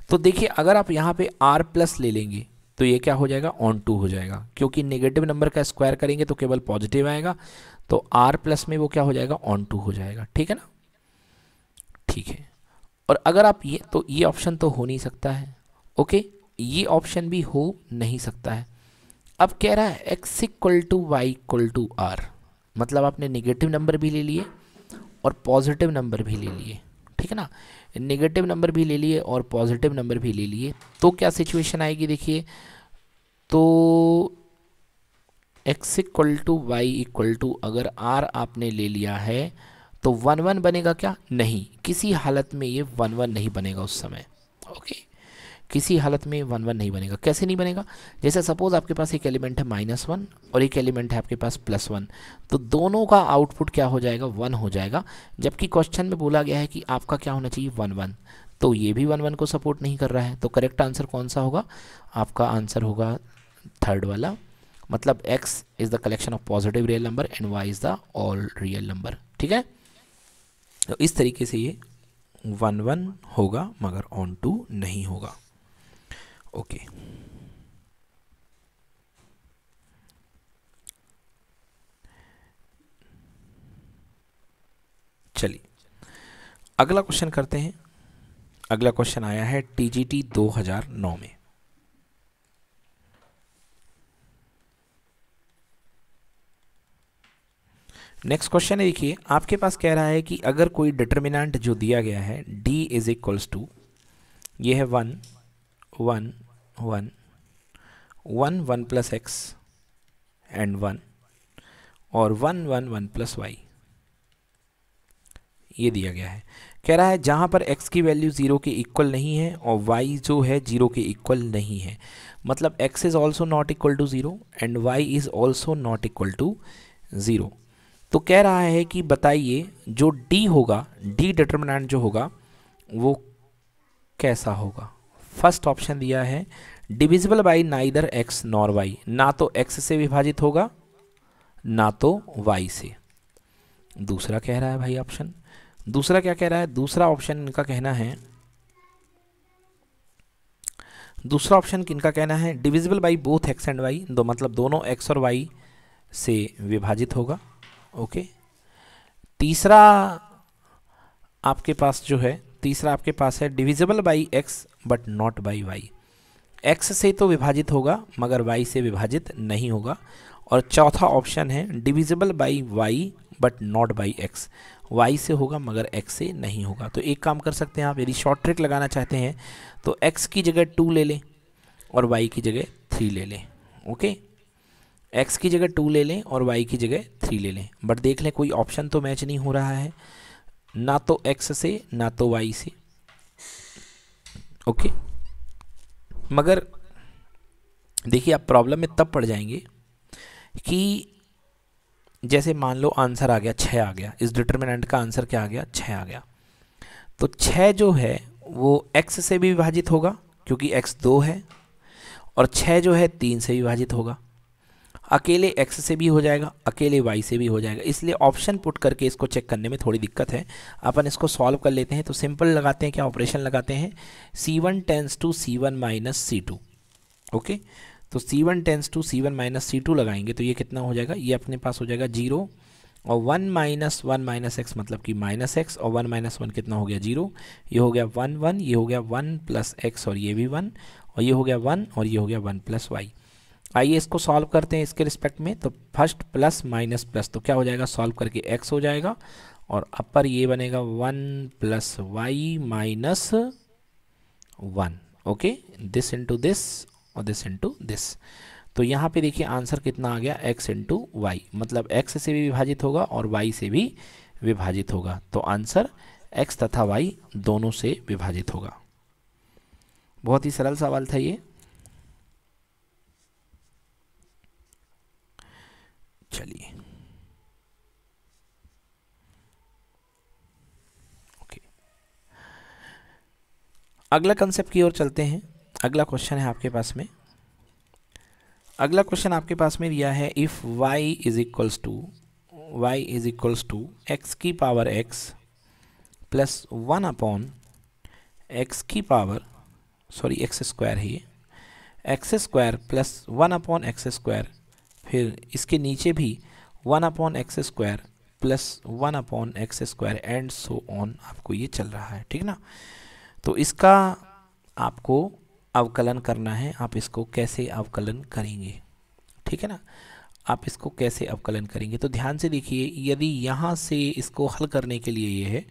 तो देखिए अगर आप यहाँ पे आर प्लस ले लेंगे तो ये क्या हो जाएगा ऑन टू हो जाएगा क्योंकि नेगेटिव नंबर का स्क्वायर करेंगे तो केवल पॉजिटिव आएगा तो आर प्लस में वो क्या हो जाएगा ऑन टू हो जाएगा ठीक है ना ठीक है और अगर आप ये तो ये ऑप्शन तो हो नहीं सकता है ओके ये ऑप्शन भी हो नहीं सकता है अब कह रहा है x equal to y equal to R मतलब आपने नेगेटिव नंबर भी ले लिए और पॉजिटिव नंबर भी ले लिए ठीक है ना नेगेटिव नंबर भी ले लिए और पॉजिटिव नंबर भी ले लिए तो क्या सिचुएशन आएगी देखिए तो x equal to y equal to अगर आर आपने ले लिया है तो वन वन बनेगा क्या नहीं किसी हालत में ये वन वन नहीं बनेगा उस समय ओके okay. किसी हालत में वन वन नहीं बनेगा कैसे नहीं बनेगा जैसे सपोज़ आपके पास एक एलिमेंट है माइनस वन और एक एलिमेंट है आपके पास प्लस वन तो दोनों का आउटपुट क्या हो जाएगा वन हो जाएगा जबकि क्वेश्चन में बोला गया है कि आपका क्या होना चाहिए वन वन तो ये भी वन वन को सपोर्ट नहीं कर रहा है तो करेक्ट आंसर कौन सा होगा आपका आंसर होगा थर्ड वाला मतलब x is the collection of positive real number and y is the all real number ठीक है तो इस तरीके से ये वन वन होगा मगर ऑन टू नहीं होगा ओके चलिए अगला क्वेश्चन करते हैं अगला क्वेश्चन आया है टीजीटी 2009 में नेक्स्ट क्वेश्चन है देखिए आपके पास कह रहा है कि अगर कोई डिटर्मिनेंट जो दिया गया है डी इज इक्वल्स टू ये है one one one one one plus x and one और one one one plus y ये दिया गया है कह रहा है जहाँ पर x की वैल्यू ज़ीरो के इक्वल नहीं है और y जो है ज़ीरो के इक्वल नहीं है मतलब x is also not equal to zero and y is also not equal to zero तो कह रहा है कि बताइए जो d होगा d डिटर्मिनेंट जो होगा वो कैसा होगा फर्स्ट ऑप्शन दिया है divisible by neither x nor y ना तो एक्स से विभाजित होगा ना तो वाई से दूसरा कह रहा है भाई ऑप्शन दूसरा क्या कह रहा है दूसरा ऑप्शन इनका कहना है दूसरा ऑप्शन किनका कहना है divisible by both x and y दो मतलब दोनों एक्स और वाई से विभाजित होगा ओके तीसरा आपके पास जो है तीसरा आपके पास है divisible by x but not by y x से तो विभाजित होगा मगर वाई से विभाजित नहीं होगा और चौथा ऑप्शन है divisible by y but not by x y से होगा मगर एक्स से नहीं होगा तो एक काम कर सकते हैं आप यदि शॉर्ट ट्रिक लगाना चाहते हैं तो एक्स की जगह टू ले लें और वाई की जगह थ्री ले लें ओके एक्स की जगह टू ले लें और वाई की जगह थ्री ले लें बट देख लें कोई ऑप्शन तो मैच नहीं हो रहा है ना तो एक्स से ना तो वाई से ओके मगर देखिए आप प्रॉब्लम में तब पड़ जाएंगे कि जैसे मान लो आंसर आ गया छः आ गया इस डिटर्मिनेंट का आंसर क्या आ गया छः आ गया तो छः जो है वो एक्स से भी विभाजित होगा क्योंकि एक्स दो है और छः जो है तीन से विभाजित होगा अकेले एक्स से भी हो जाएगा अकेले वाई से भी हो जाएगा इसलिए ऑप्शन पुट करके इसको चेक करने में थोड़ी दिक्कत है अपन इसको सॉल्व कर लेते हैं तो सिंपल लगाते हैं क्या ऑपरेशन लगाते हैं C one tends to C one minus C two okay तो C one tends to C one minus C two लगाएंगे तो ये कितना हो जाएगा ये अपने पास हो जाएगा जीरो और one minus one minus x मतलब कि माइनस एक्स और वन माइनस वन कितना हो गया जीरो ये हो गया वन वन ये हो गया वन प्लस एक्स और ये भी वन और ये हो गया वन और ये हो गया वन प्लस वाई आइए इसको सॉल्व करते हैं इसके रिस्पेक्ट में तो फर्स्ट प्लस माइनस प्लस तो क्या हो जाएगा सॉल्व करके एक्स हो जाएगा और अपर ये बनेगा one plus y minus one okay this into this और दिस इंटू दिस तो यहाँ पे देखिए आंसर कितना आ गया x इंटू वाई मतलब x से भी विभाजित होगा और y से भी विभाजित होगा तो आंसर x तथा y दोनों से विभाजित होगा बहुत ही सरल सवाल था ये चलिए ओके अगला कंसेप्ट की ओर चलते हैं अगला क्वेश्चन है आपके पास में अगला क्वेश्चन आपके पास में दिया है if y is equals to y is equals to x की power x plus one upon x की पावर सॉरी एक्स स्क्वायर है ये x square plus one upon x square फिर इसके नीचे भी one upon x square plus one upon x square and so on आपको ये चल रहा है ठीक ना तो इसका आपको अवकलन करना है आप इसको कैसे अवकलन करेंगे ठीक है ना आप इसको कैसे अवकलन करेंगे तो ध्यान से देखिए यदि यहाँ से इसको हल करने के लिए ये है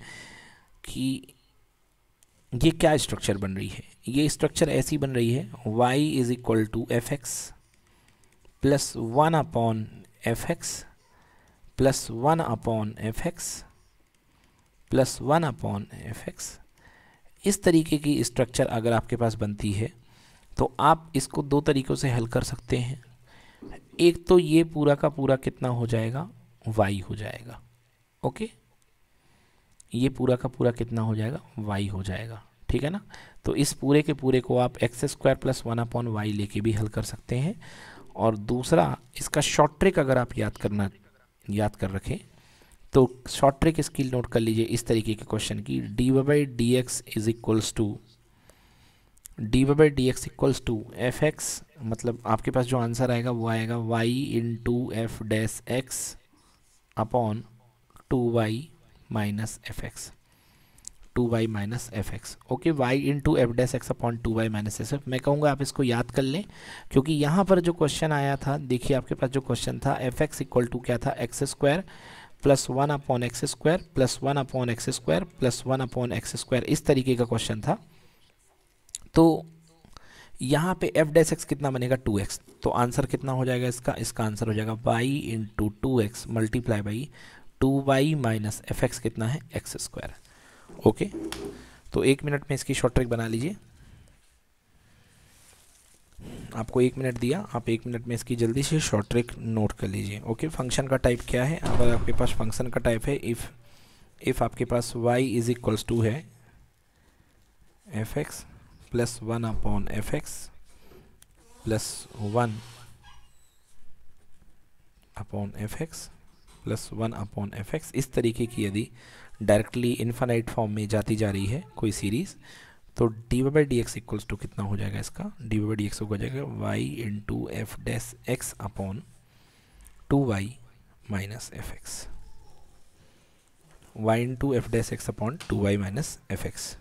कि ये क्या स्ट्रक्चर बन रही है ये स्ट्रक्चर ऐसी बन रही है y is equal to f x plus one upon f x plus one upon f x plus one upon f x इस तरीके की स्ट्रक्चर अगर आपके पास बनती है तो आप इसको दो तरीक़ों से हल कर सकते हैं एक तो ये पूरा का पूरा कितना हो जाएगा वाई हो जाएगा ओके ये पूरा का पूरा कितना हो जाएगा वाई हो जाएगा ठीक है ना तो इस पूरे के पूरे को आप x square plus one upon y लेके भी हल कर सकते हैं और दूसरा इसका शॉर्ट ट्रिक अगर आप याद करना याद कर रखें तो शॉर्ट ट्रिक स्किल नोट कर लीजिए इस तरीके के क्वेश्चन की d y by d x is equals to d y by d x equals to f x मतलब आपके पास जो आंसर आएगा वो आएगा y into f dash x upon two y minus f x two y minus f x okay y into f dash x upon two y minus s f मैं कहूँगा आप इसको याद कर लें क्योंकि यहाँ पर जो क्वेश्चन आया था देखिए आपके पास जो क्वेश्चन था एफ एक्स इक्वल टू क्या था x square plus one upon x square plus one upon x square plus one upon x square इस तरीके का क्वेश्चन था तो यहाँ पे एफ डैस एक्स कितना बनेगा टू एक्स तो आंसर कितना हो जाएगा इसका इसका आंसर हो जाएगा y into two x multiply by two y minus f x कितना है एक्स स्क्वायर ओके तो एक मिनट में इसकी शॉर्ट ट्रिक बना लीजिए आपको एक मिनट दिया आप एक मिनट में इसकी जल्दी से शॉर्ट ट्रिक नोट कर लीजिए ओके फंक्शन का टाइप क्या है अगर आपके पास फंक्शन का टाइप है इफ़ इफ़ आपके पास y इज इक्वल्स टू है f x plus one upon f x plus one upon f x plus one upon f x इस तरीके की यदि डायरेक्टली इन्फानाइट फॉर्म में जाती जा रही है कोई सीरीज़ तो d y by d x equals to कितना हो जाएगा इसका d y by d x हो जाएगा y into f dash x upon two y minus f x y into f dash x upon two y minus f x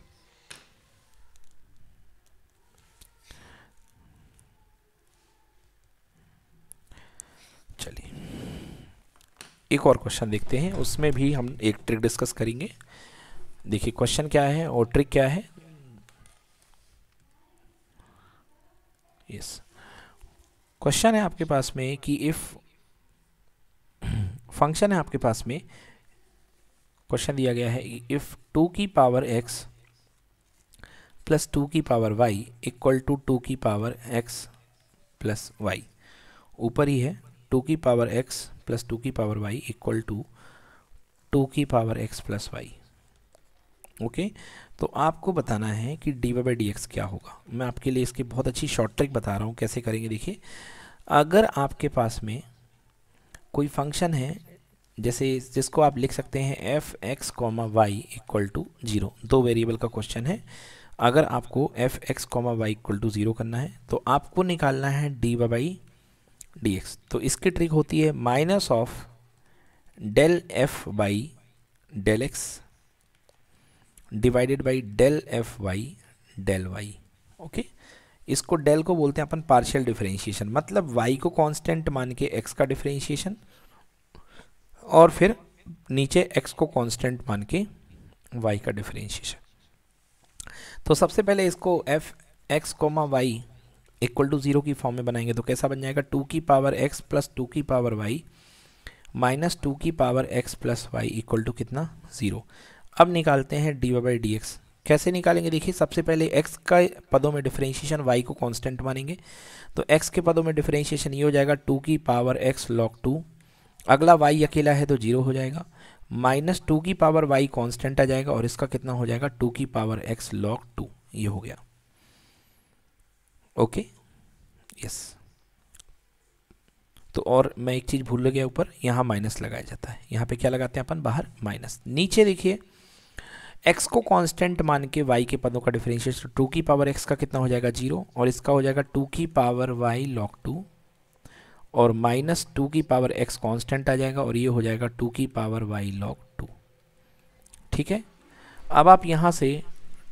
चलिए एक और क्वेश्चन देखते हैं उसमें भी हम एक ट्रिक डिस्कस करेंगे देखिए क्वेश्चन क्या है और ट्रिक क्या है यस क्वेश्चन है आपके पास में कि इफ़ फंक्शन है आपके पास में क्वेश्चन दिया गया है इफ़ टू की पावर एक्स प्लस टू की power y equal to two की पावर एक्स प्लस वाई ऊपर ही है टू की पावर एक्स प्लस टू की power y equal to two की power x plus y okay तो आपको बताना है कि d y by d x क्या होगा मैं आपके लिए इसकी बहुत अच्छी शॉर्ट ट्रिक बता रहा हूँ कैसे करेंगे देखिए अगर आपके पास में कोई फंक्शन है जैसे जिसको आप लिख सकते हैं f x comma y equal to zero दो वेरिएबल का क्वेश्चन है अगर आपको f x comma y equal to zero करना है तो आपको निकालना है डी वाई dx तो इसकी ट्रिक होती है minus of del f by del x divided by del f by del y okay इसको डेल को बोलते हैं अपन पार्शियल डिफरेंशिएशन मतलब वाई को कांस्टेंट मान के एक्स का डिफरेंशिएशन और फिर नीचे एक्स को कांस्टेंट मान के वाई का डिफरेंशिएशन तो सबसे पहले इसको f x comma y equal to zero की फॉर्म में बनाएंगे तो कैसा बन जाएगा टू की पावर एक्स प्लस टू की पावर वाई माइनस टू की power x plus y equal to कितना ज़ीरो अब निकालते हैं d y by d x कैसे निकालेंगे देखिए सबसे पहले x का पदों में डिफरेंशिएशन y को कांस्टेंट मानेंगे तो x के पदों में डिफरेंशिएशन ये हो जाएगा टू की पावर x लॉक टू अगला y अकेला है तो जीरो हो जाएगा माइनस टू की पावर y कांस्टेंट आ जाएगा और इसका कितना हो जाएगा टू की पावर x लॉक टू ये हो गया ओके यस तो और मैं एक चीज़ भूल गया ऊपर यहाँ माइनस लगाया जाता है यहाँ पे क्या लगाते हैं अपन बाहर माइनस नीचे देखिए एक्स को कांस्टेंट मान के वाई के पदों का डिफरेंशिएट टू तो की पावर एक्स का कितना हो जाएगा जीरो और इसका हो जाएगा टू की पावर वाई लॉक टू और माइनस टू की पावर एक्स कांस्टेंट आ जाएगा और ये हो जाएगा टू की पावर वाई लॉक टू ठीक है अब आप यहाँ से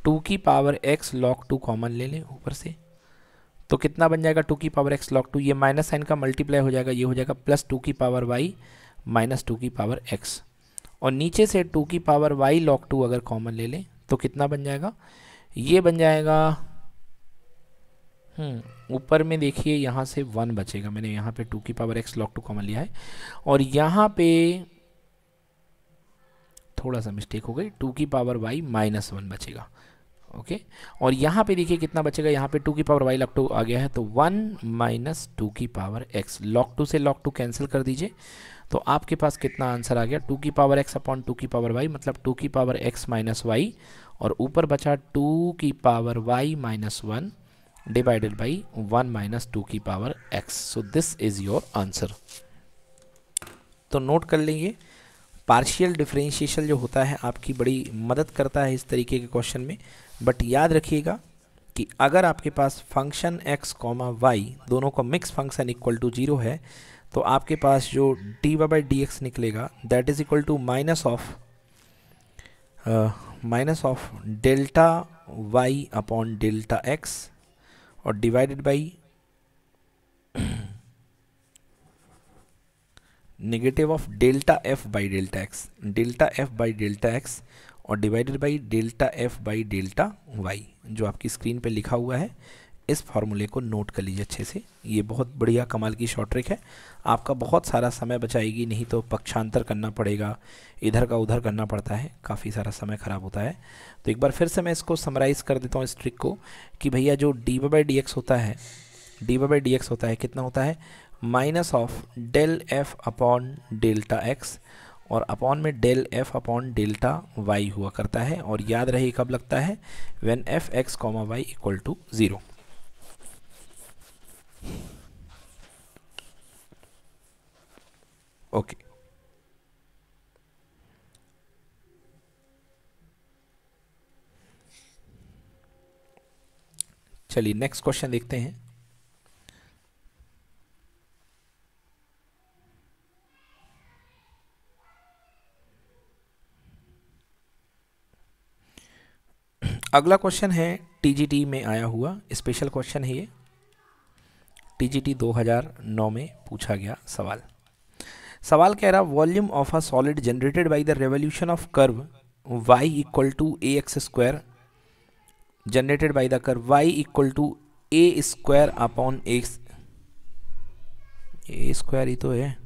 टू की power x log two common ले लें ऊपर से तो कितना बन जाएगा टू की पावर एक्स लॉक टू ये माइनस साइन का मल्टीप्लाई हो जाएगा ये हो जाएगा प्लस टू की पावर वाई माइनस टू की पावर एक्स और नीचे से टू की पावर वाई लॉक टू अगर कॉमन ले लें तो कितना बन जाएगा ये बन जाएगा हम्म, ऊपर में देखिए यहाँ से वन बचेगा मैंने यहाँ पे टू की power x log two common लिया है और यहाँ पे थोड़ा सा मिस्टेक हो गई टू की पावर वाई माइनस वन बचेगा ओके okay? और यहाँ पे देखिए कितना बचेगा यहाँ पे टू की पावर वाई लॉक टू आ गया है तो वन माइनस टू की पावर एक्स लॉक टू से लॉक टू कैंसिल कर दीजिए तो आपके पास कितना आंसर आ गया टू की पावर एक्स अपॉन टू की पावर वाई मतलब टू की पावर एक्स माइनस वाई और ऊपर बचा टू की power y minus one divided by one minus two की power x so this is your answer तो नोट कर लेंगे पार्शियल डिफरेंशिएशन जो होता है आपकी बड़ी मदद करता है इस तरीके के क्वेश्चन में बट याद रखिएगा कि अगर आपके पास फंक्शन एक्स कॉमा वाई दोनों का mix function equal to zero है तो आपके पास जो d y by d x निकलेगा that is equal to minus of minus of delta y upon delta x और divided by negative of delta f by delta x delta f by delta x और divided by delta f by delta y जो आपकी स्क्रीन पे लिखा हुआ है इस फार्मूले को नोट कर लीजिए अच्छे से ये बहुत बढ़िया कमाल की शॉर्ट ट्रिक है आपका बहुत सारा समय बचाएगी नहीं तो पक्षांतर करना पड़ेगा इधर का उधर करना पड़ता है काफ़ी सारा समय ख़राब होता है तो एक बार फिर से मैं इसको समराइज़ कर देता हूँ इस ट्रिक को कि भैया जो डी बाई डी एक्स होता है डी बाई डी एक्स होता है कितना होता है minus of del f upon delta x और अपॉन में del f upon delta y हुआ करता है और याद रहे कब लगता है when f x comma y equal to zero okay चलिए नेक्स्ट क्वेश्चन देखते हैं अगला क्वेश्चन है टीजीटी में आया हुआ स्पेशल क्वेश्चन है ये टीजीटी 2009 में पूछा गया सवाल सवाल कह रहा volume of a solid generated by the revolution of curve y equal to a x square generated by the curve y equal to a square upon x a square ही तो है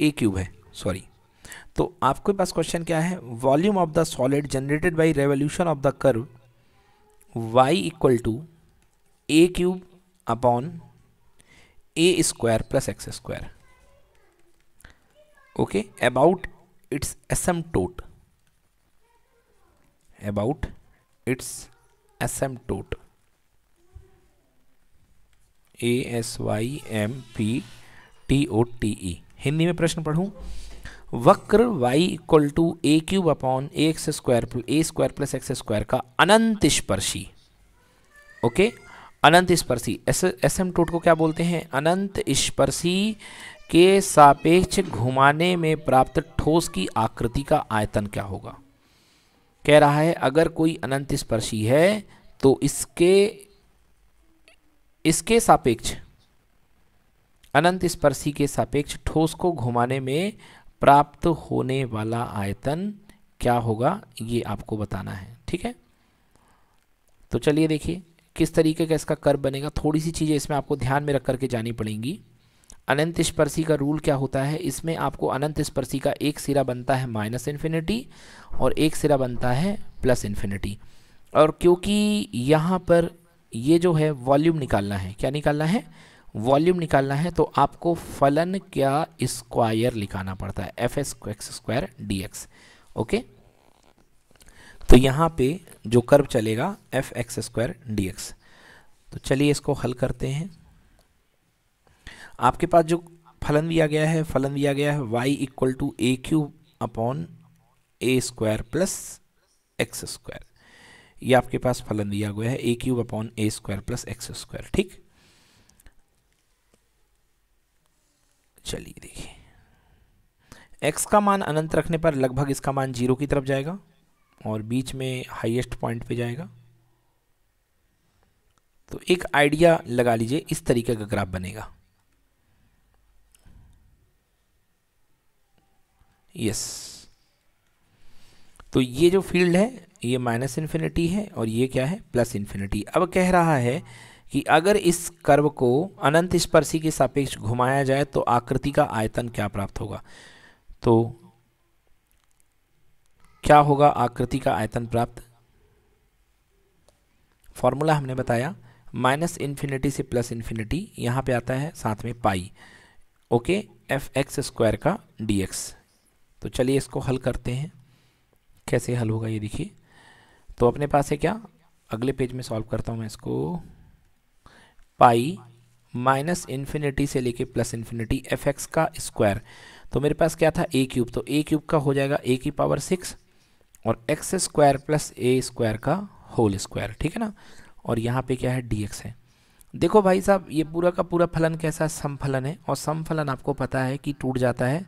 ए क्यूब है सॉरी तो आपके पास क्वेश्चन क्या है volume of the solid generated by revolution of the curve y equal to a cube upon a square plus x square okay about its asymptote about its asymptote a s y m p t o t e Hindi में प्रश्न पढ़ूं वक्र y equal to a cube upon a x square a square plus x square का अनंत स्पर्शी ओके अनंत स्पर्शी एस एस एम टोट को क्या बोलते हैं अनंत स्पर्शी के सापेक्ष घुमाने में प्राप्त ठोस की आकृति का आयतन क्या होगा कह रहा है अगर कोई अनंत स्पर्शी है तो इसके इसके सापेक्ष अनंत स्पर्शी के सापेक्ष ठोस को घुमाने में प्राप्त होने वाला आयतन क्या होगा ये आपको बताना है ठीक है तो चलिए देखिए किस तरीके का इसका कर्व बनेगा थोड़ी सी चीज़ें इसमें आपको ध्यान में रख करके जानी पड़ेंगी अनंत स्पर्शी का रूल क्या होता है इसमें आपको अनंत स्पर्शी का एक सिरा बनता है माइनस इन्फिनिटी और एक सिरा बनता है प्लस इन्फिनिटी और क्योंकि यहाँ पर ये जो है वॉल्यूम निकालना है क्या निकालना है वॉल्यूम निकालना है तो आपको फलन क्या स्क्वायर लिखाना पड़ता है f s x square d x okay तो यहाँ पे जो कर्व चलेगा f x square d x तो चलिए इसको हल करते हैं आपके पास जो फलन दिया गया है फलन दिया गया है y equal to a cube upon a square plus x square ये आपके पास फलन दिया गया है a cube upon a square plus x square ठीक चलिए देखिए x का मान अनंत रखने पर लगभग इसका मान जीरो की तरफ जाएगा और बीच में हाईएस्ट पॉइंट पे जाएगा तो एक आइडिया लगा लीजिए इस तरीके का ग्राफ बनेगा यस तो ये जो फील्ड है ये माइनस इन्फिनिटी है और ये क्या है प्लस इन्फिनिटी अब कह रहा है कि अगर इस कर्व को अनंत स्पर्शी के सापेक्ष घुमाया जाए तो आकृति का आयतन क्या प्राप्त होगा तो क्या होगा आकृति का आयतन प्राप्त फॉर्मूला हमने बताया माइनस इन्फिनिटी से प्लस इन्फिनिटी यहाँ पे आता है साथ में pi okay f x square का डी एक्स तो चलिए इसको हल करते हैं कैसे हल होगा ये देखिए तो अपने पास है क्या अगले पेज में सॉल्व करता हूँ मैं इसको पाई माइनस इन्फिनिटी से लेके प्लस इन्फिनिटी एफ एक्स का स्क्वायर तो मेरे पास क्या था ए क्यूब तो ए क्यूब का हो जाएगा ए की पावर सिक्स और x square plus a square का होल स्क्वायर ठीक है ना और यहाँ पे क्या है डी एक्स है देखो भाई साहब ये पूरा का पूरा फलन कैसा समफलन है और समफलन आपको पता है कि टूट जाता है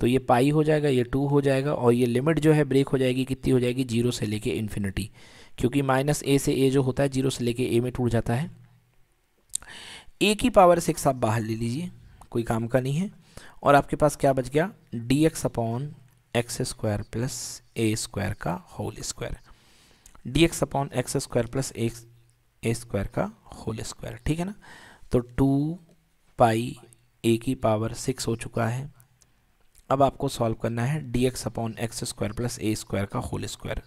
तो ये पाई हो जाएगा ये टू हो जाएगा और ये लिमिट जो है ब्रेक हो जाएगी कितनी हो जाएगी जीरो से लेके इन्फिनिटी क्योंकि माइनस ए से ए जो होता है जीरो से लेके ए में टूट जाता है ए की पावर सिक्स आप बाहर ले लीजिए कोई काम का नहीं है और आपके पास क्या बच गया d x upon x square plus a square का whole square d x upon x square plus a square का होल स्क्वायर ठीक है ना तो टू पाई ए की पावर सिक्स हो चुका है अब आपको सॉल्व करना है d x upon x square plus a square का होल स्क्वायर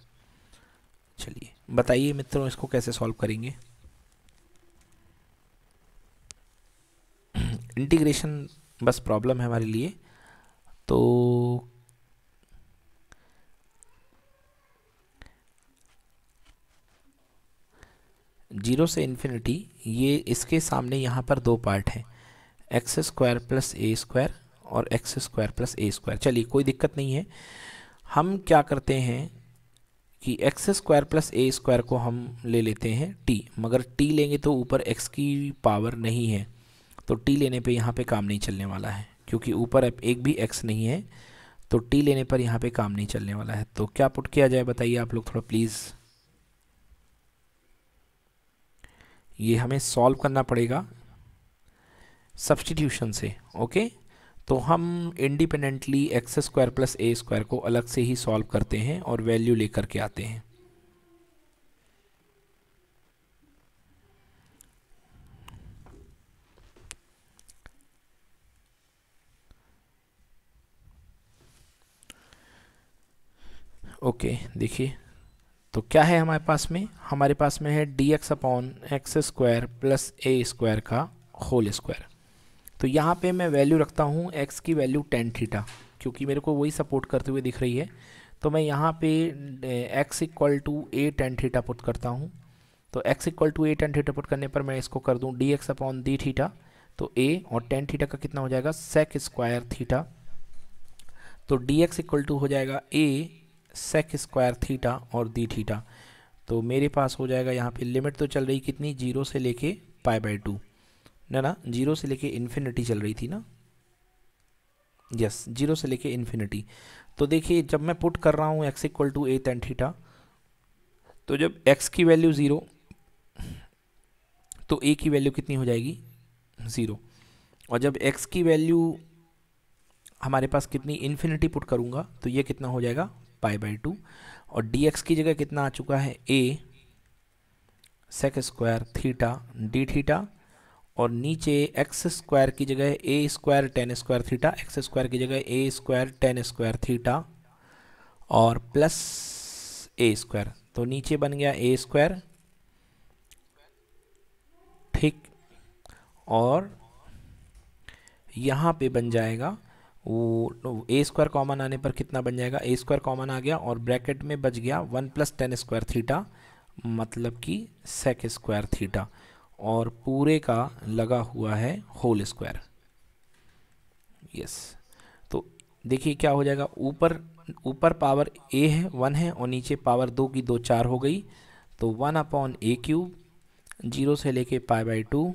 चलिए बताइए मित्रों इसको कैसे सॉल्व करेंगे इंटीग्रेशन बस प्रॉब्लम है हमारे लिए तो जीरो से इन्फिनिटी ये इसके सामने यहाँ पर दो पार्ट हैं x square plus a square और x square plus a square चलिए कोई दिक्कत नहीं है हम क्या करते हैं कि x square plus a square को हम ले लेते हैं टी मगर टी लेंगे तो ऊपर एक्स की पावर नहीं है तो टी लेने पे यहाँ पे काम नहीं चलने वाला है क्योंकि ऊपर एक भी एक्स नहीं है तो टी लेने पर यहाँ पे काम नहीं चलने वाला है तो क्या पुट किया जाए बताइए आप लोग थोड़ा प्लीज़ ये हमें सॉल्व करना पड़ेगा सब्सटीट्यूशन से ओके तो हम independently x square plus a square को अलग से ही सॉल्व करते हैं और वैल्यू लेकर के आते हैं ओके देखिए तो क्या है हमारे पास में हमारे पास में है d x upon x square plus a square का होल स्क्वायर तो यहाँ पे मैं वैल्यू रखता हूँ एक्स की वैल्यू टेन थीटा क्योंकि मेरे को वही सपोर्ट करते हुए दिख रही है तो मैं यहाँ पे x equal to a tan theta put करता हूँ तो x equal to a tan theta put करने पर मैं इसको कर दूँ d x upon d theta तो ए और टेन थीटा का कितना हो जाएगा सेक स्क्वायर थीटा तो डी एक्स इक्वल टू हो जाएगा ए सेक स्क्वायर थीटा और दी थीटा तो मेरे पास हो जाएगा यहाँ पे लिमिट तो चल रही कितनी जीरो से लेके पाई बाई टू ना ना जीरो से लेके इन्फिनिटी चल रही थी ना यस जीरो से लेके इन्फिनिटी तो देखिए जब मैं पुट कर रहा हूँ x equal to a tan theta तो जब एक्स की वैल्यू ज़ीरो तो ए की वैल्यू कितनी हो जाएगी ज़ीरो और जब एक्स की वैल्यू हमारे पास कितनी इन्फिनिटी पुट करूँगा तो ये कितना हो जाएगा पाई बाई टू और डी की जगह कितना आ चुका है a sec square theta d theta और नीचे एक्स स्क्वायर की जगह a square tan square theta x square की जगह a square tan square theta और प्लस ए स्क्वायर तो नीचे बन गया ए स्क्वायर ठीक और यहाँ पे बन जाएगा वो ए स्क्वायर कॉमन आने पर कितना बन जाएगा ए स्क्वायर कॉमन आ गया और ब्रैकेट में बच गया one plus tan square theta मतलब कि सेक स्क्वायर थीटा और पूरे का लगा हुआ है होल स्क्वायर यस तो देखिए क्या हो जाएगा ऊपर ऊपर पावर ए है वन है और नीचे पावर दो की दो चार हो गई तो one upon a cube zero से लेके pi by two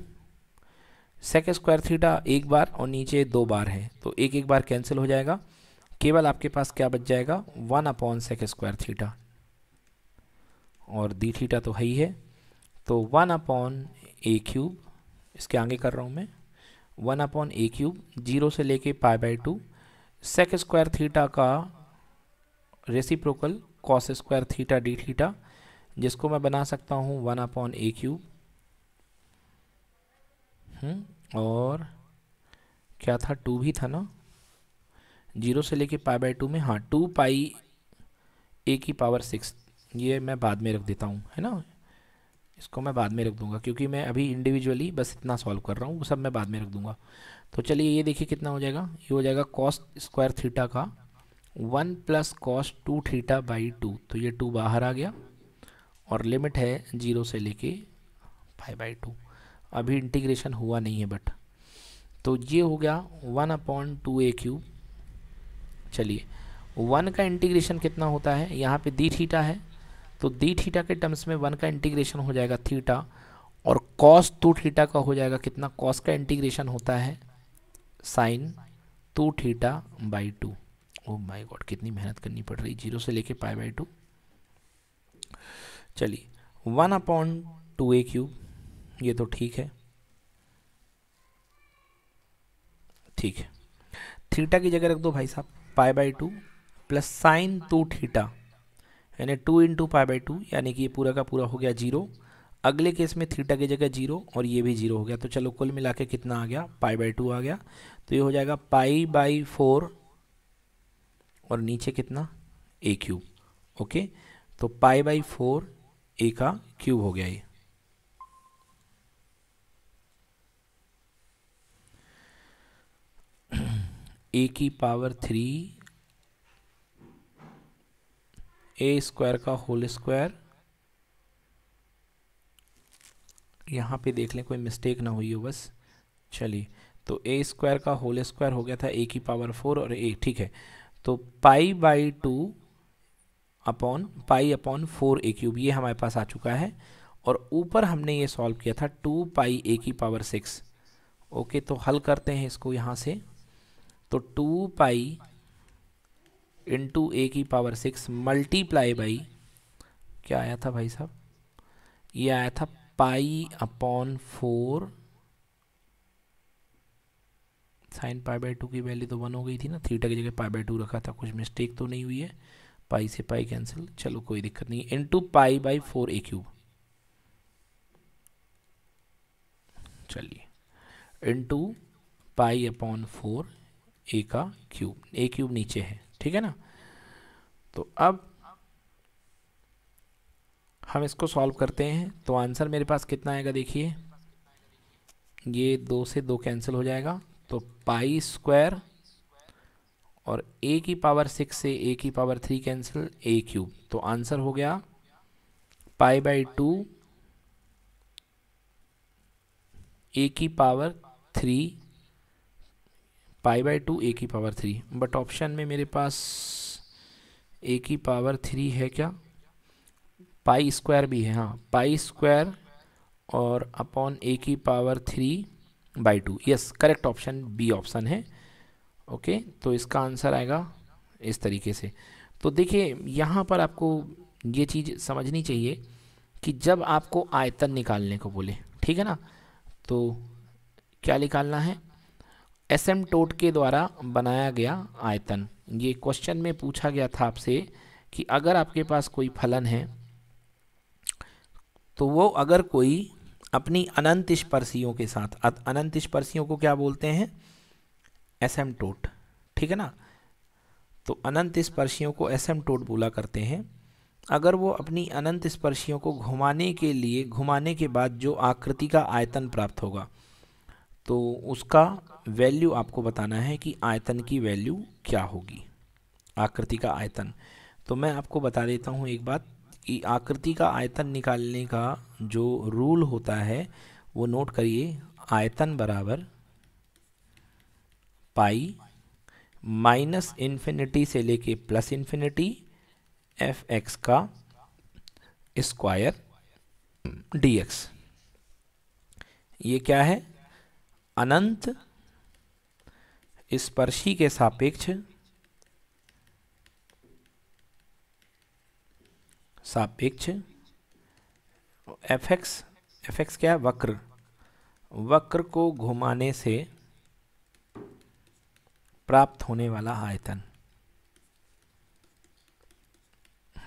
sec square theta एक बार और नीचे दो बार है तो एक एक बार कैंसिल हो जाएगा केवल आपके पास क्या बच जाएगा one upon sec square theta और डी थीटा तो है ही है तो वन अपॉन ए क्यूब इसके आगे कर रहा हूँ मैं one upon a cube zero से लेके pi by two sec square theta का reciprocal cos square theta d theta जिसको मैं बना सकता हूँ वन अपॉन ए क्यूब और क्या था टू भी था ना जीरो से लेके पाई बाई टू में हाँ टू पाई ए की पावर सिक्स ये मैं बाद में रख देता हूँ है ना इसको मैं बाद में रख दूँगा क्योंकि मैं अभी इंडिविजुअली बस इतना सॉल्व कर रहा हूँ वो सब मैं बाद में रख दूँगा तो चलिए ये देखिए कितना हो जाएगा ये हो जाएगा कॉस स्क्वायर थीटा का one plus cos two theta by two तो ये टू बाहर आ गया और लिमिट है जीरो से लेके फाइव बाई टू अभी इंटीग्रेशन हुआ नहीं है बट तो ये हो गया one upon two a cube चलिए वन का इंटीग्रेशन कितना होता है यहाँ पे दी थीटा है तो दी थीटा के टर्म्स में वन का इंटीग्रेशन हो जाएगा थीटा और कॉस टू थीटा का हो जाएगा कितना कॉस का इंटीग्रेशन होता है sine two theta by two oh my god कितनी मेहनत करनी पड़ रही जीरो से लेके पाई बाई टू चलिए one upon two a cube ये तो ठीक है ठीक है थीटा की जगह रख दो भाई साहब pi by two plus sine two theta यानी two into pi by two यानी कि ये पूरा का पूरा हो गया जीरो अगले केस में थीटा की जगह जीरो और ये भी जीरो हो गया तो चलो कुल मिला के कितना आ गया पाई बाई टू आ गया तो ये हो जाएगा पाई बाई फोर और नीचे कितना ए क्यूब ओके तो पाई बाई फोर ए का क्यूब हो गया ये ए की पावर थ्री ए स्क्वायर का होल स्क्वायर यहाँ पे देख लें कोई मिस्टेक ना हुई हो बस चलिए तो ए स्क्वायर का होल स्क्वायर हो गया था ए की पावर फोर और ए ठीक है तो pi by two upon pi upon four a cube ये हमारे पास आ चुका है और ऊपर हमने ये सॉल्व किया था टू पाई ए की पावर सिक्स ओके तो हल करते हैं इसको यहाँ से तो टू पाई इंटू ए की पावर सिक्स मल्टीप्लाई बाई क्या आया था भाई साहब ये आया था pi upon four sine pi by two की वैल्यू तो वन हो गई थी ना थीटा की जगह पाई बाई टू रखा था कुछ मिस्टेक तो नहीं हुई है पाई से पाई कैंसिल चलो कोई दिक्कत नहीं into pi by four a cube चलिए into pi upon four a का क्यूब ए क्यूब नीचे है ठीक है ना तो अब हम इसको सॉल्व करते हैं तो आंसर मेरे पास कितना आएगा देखिए ये दो से दो कैंसिल हो जाएगा तो पाई स्क्वायर और ए की पावर सिक्स से ए की power three cancel a cube तो आंसर हो गया पाई बाई टू ए की power three pi by two a की पावर थ्री बट ऑप्शन में मेरे पास ए की पावर थ्री है क्या पाई स्क्वायर भी है हाँ पाई स्क्वायर और अपॉन ए की power three by two yes correct option B option है ओके तो इसका आंसर आएगा इस तरीके से तो देखिए यहाँ पर आपको ये चीज़ समझनी चाहिए कि जब आपको आयतन निकालने को बोले ठीक है ना तो क्या निकालना है एस एम टोट के द्वारा बनाया गया आयतन ये क्वेश्चन में पूछा गया था आपसे कि अगर आपके पास कोई फलन है तो वो अगर कोई अपनी अनंत स्पर्शियों के साथ अनंत स्पर्शियों को क्या बोलते हैं एस एम टोट ठीक है ना तो अनंत स्पर्शियों को एस एम टोट बोला करते हैं अगर वो अपनी अनंत स्पर्शियों को घुमाने के लिए घुमाने के बाद जो आकृति का आयतन प्राप्त होगा तो उसका वैल्यू आपको बताना है कि आयतन की वैल्यू क्या होगी आकृति का आयतन तो मैं आपको बता देता हूँ एक बात कि आकृति का आयतन निकालने का जो रूल होता है वो नोट करिए आयतन बराबर पाई माइनस इन्फिनिटी से लेके प्लस इन्फिनिटी एफ एक्स का स्क्वायर डी एक्स ये क्या है अनंत स्पर्शी के सापेक्ष सापेक्ष एफ एक्स एफ एक्स क्या है वक्र वक्र को घुमाने से प्राप्त होने वाला आयतन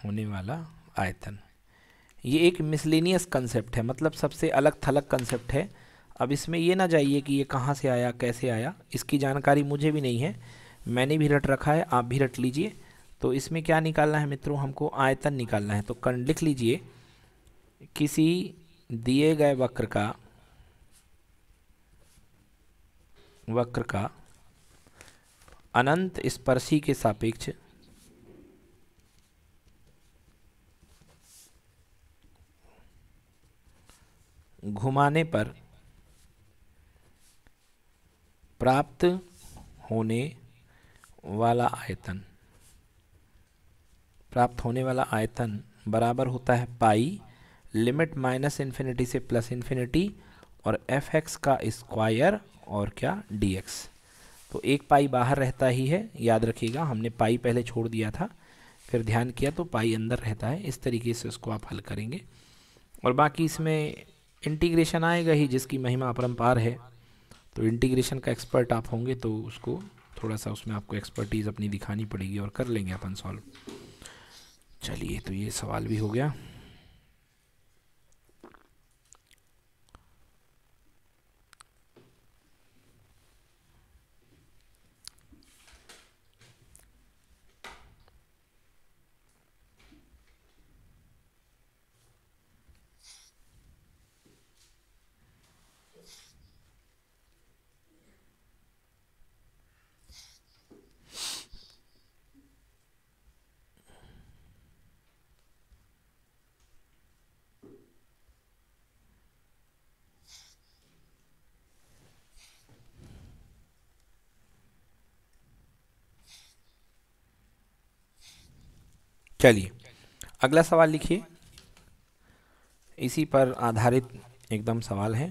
होने वाला आयतन ये एक मिसलिनियस कंसेप्ट है मतलब सबसे अलग थलग कंसेप्ट है अब इसमें ये ना चाहिए कि ये कहाँ से आया कैसे आया इसकी जानकारी मुझे भी नहीं है मैंने भी रट रखा है आप भी रट लीजिए तो इसमें क्या निकालना है मित्रों हमको आयतन निकालना है तो कर्ण लिख लीजिए किसी दिए गए वक्र का वक्र का अनंत स्पर्शी के सापेक्ष घुमाने पर प्राप्त होने वाला आयतन प्राप्त होने वाला आयतन बराबर होता है पाई लिमिट माइनस इन्फिनिटी से प्लस इन्फिनिटी और एफ एक्स का स्क्वायर और क्या डी एक्स तो एक पाई बाहर रहता ही है याद रखिएगा हमने पाई पहले छोड़ दिया था फिर ध्यान किया तो पाई अंदर रहता है इस तरीके से उसको आप हल करेंगे और बाकी इसमें इंटीग्रेशन आएगा ही जिसकी महिमा अपरम्पार है तो इंटीग्रेशन का एक्सपर्ट आप होंगे तो उसको थोड़ा सा उसमें आपको एक्सपर्टीज़ अपनी दिखानी पड़ेगी और कर लेंगे अपन सॉल्व चलिए तो ये सवाल भी हो गया चलिए अगला सवाल लिखिए इसी पर आधारित एकदम सवाल है